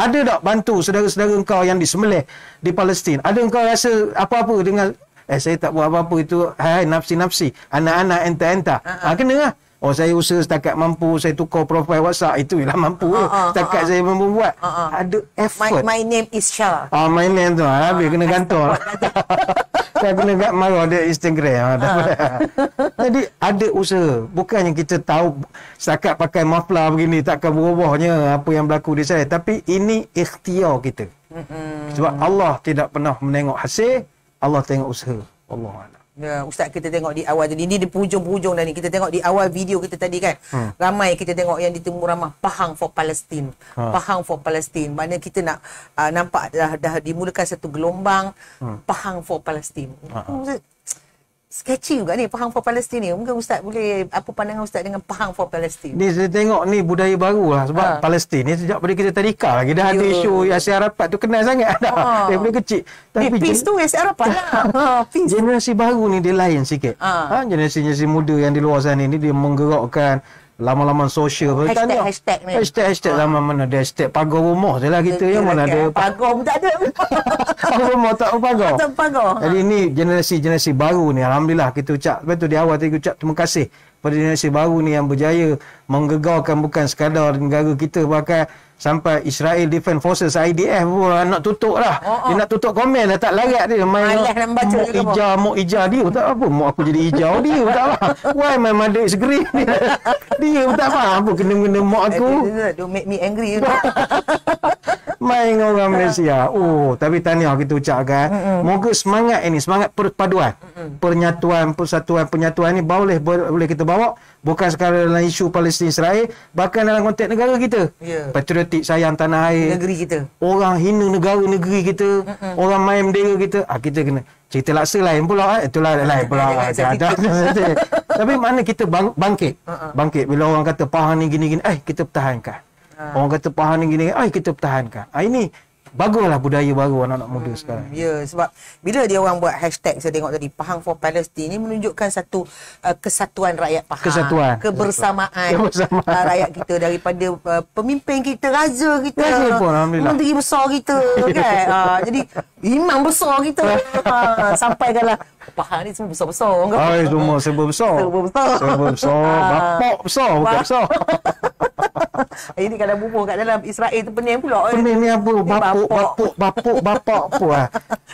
A: Ada tak bantu saudara-saudara engkau yang disembelih di Palestin? Ada engkau rasa apa-apa dengan... Eh, saya tak buat apa-apa itu. Hai, nafsi-nafsi. Anak-anak, entah-entah. Ha, ha. ha, kena lah. Oh saya usaha setakat mampu Saya tukar profil WhatsApp ialah mampu uh, uh, Setakat uh, uh, saya
B: mampu buat uh, uh. Ada effort My, my name is Shah
A: uh, My name tu Habis uh, kena gantor Saya kena gak marah Dia Instagram uh. Jadi ada usaha yang kita tahu Setakat pakai muffler begini Takkan berubahnya Apa yang berlaku di saya Tapi ini ikhtiar kita
B: mm-hmm. Sebab
A: Allah tidak pernah menengok hasil Allah tengok usaha Allah Allah
B: Ya, Ustaz kita tengok di awal tadi. Ini di pujung-pujung dah ni. Kita tengok di awal video kita tadi kan. Hmm. Ramai kita tengok yang ditemu ramah. Pahang for Palestine. Ha. Pahang for Palestine. Maknanya kita nak uh, nampak dah, dah dimulakan satu gelombang. Hmm. Pahang for Palestine. Ha. ha sketchy juga ni Pahang for Palestine ni. Mungkin ustaz boleh apa pandangan ustaz dengan Pahang for Palestine? Ni
A: saya tengok ni budaya baru lah sebab ha. Palestine ni sejak pada kita tadika lagi dah ada ya. isu Yasir Arafat tu kenal sangat ha. dah. Dia boleh kecil. Tapi eh, peace
B: tu Yasir Arafat lah.
A: Ha, peace. Generasi baru ni dia lain sikit. Ha. Ah. ha generasi generasi muda yang di luar sana ni dia menggerakkan laman-laman sosial pun tanya. Hashtag, hashtag ni. Hashtag, hashtag ah. laman mana. Dia hashtag pagar rumah je lah kita. Yang mana lah, ada. Kan?
B: Pagar pun tak ada.
A: pagar rumah tak pagar. Tak pagar. Jadi ni generasi-generasi baru ni. Alhamdulillah kita ucap. Lepas tu di awal tadi ucap terima kasih pada generasi baru ni yang berjaya menggegarkan bukan sekadar negara kita bahkan sampai Israel Defense Forces IDF pun lah nak tutup lah oh, oh. dia nak tutup komen dah tak larat dia main Alah, baca mok ijar mok ijar dia tak apa mok aku jadi ijar dia tak apa why my mother is green
B: dia tak apa apa kena-kena mok aku eh, don't make me angry
A: main dengan orang Malaysia. Oh, tapi tahniah kita ucapkan. Mm-mm. Moga semangat ini, semangat perpaduan. Mm-mm. Penyatuan, persatuan, penyatuan ini boleh boleh kita bawa bukan sekarang dalam isu Palestin Israel, bahkan dalam konteks negara kita. Yeah. Patriotik sayang tanah air negeri kita. Orang hina negara negeri kita, Mm-mm. orang main bendera kita, ha, kita kena cerita laksa lain pula eh. itulah lain pula eh. tapi mana kita bangkit uh-uh. bangkit bila orang kata pahang ni gini gini eh kita pertahankan Ha. Orang kata pahan gini, ai kita pertahankan. Ah ini Baguslah budaya baru anak-anak hmm, muda sekarang.
B: Ya, sebab bila dia orang buat hashtag saya tengok tadi Pahang for Palestine ini menunjukkan satu uh, kesatuan rakyat Pahang, kesatuan. kebersamaan kebersamaan uh, rakyat kita daripada uh, pemimpin kita, raja kita. Raja pun, Menteri besar kita kan. Uh, jadi Imam besar kita ha, Sampai kan lah Pahang ni semua besar-besar Hai semua serba
A: besar Serba besar Serba besar, serba besar. Bapak besar Bukan besar
B: eh, Ini kadang bubuh kat dalam Israel tu pening pula eh. Pening ni apa Bapuk Bapuk Bapuk Bapak apa lah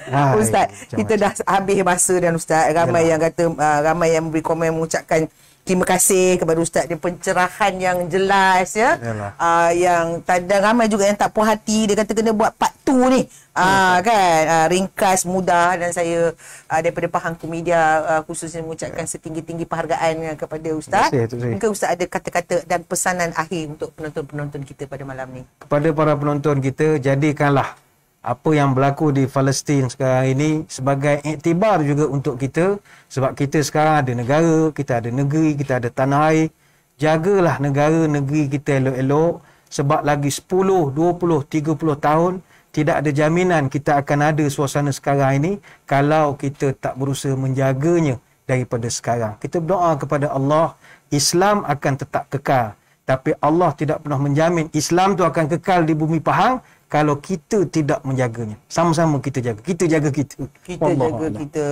A: Hai, Ustaz macam Kita
B: macam. dah habis masa dan Ustaz Ramai Yalah. yang kata uh, Ramai yang beri komen Mengucapkan Terima kasih kepada Ustaz dia pencerahan yang jelas ya. Uh, yang tanda ramai juga yang tak puas hati dia kata kena buat part 2 ni. Ah uh, kan uh, ringkas mudah dan saya uh, daripada Pahang Komedia uh, ah, khususnya mengucapkan setinggi-tinggi penghargaan kepada ustaz. Mungkin ustaz ada kata-kata dan pesanan akhir untuk penonton-penonton kita pada malam ni.
A: Kepada para penonton kita jadikanlah apa yang berlaku di Palestin sekarang ini sebagai iktibar juga untuk kita sebab kita sekarang ada negara, kita ada negeri, kita ada tanah air. Jagalah negara negeri kita elok-elok sebab lagi 10, 20, 30 tahun tidak ada jaminan kita akan ada suasana sekarang ini kalau kita tak berusaha menjaganya daripada sekarang. Kita berdoa kepada Allah, Islam akan tetap kekal. Tapi Allah tidak pernah menjamin Islam tu akan kekal di bumi Pahang kalau kita tidak menjaganya. Sama-sama kita jaga. Kita jaga kita. Kita Allah
C: jaga Allah. kita.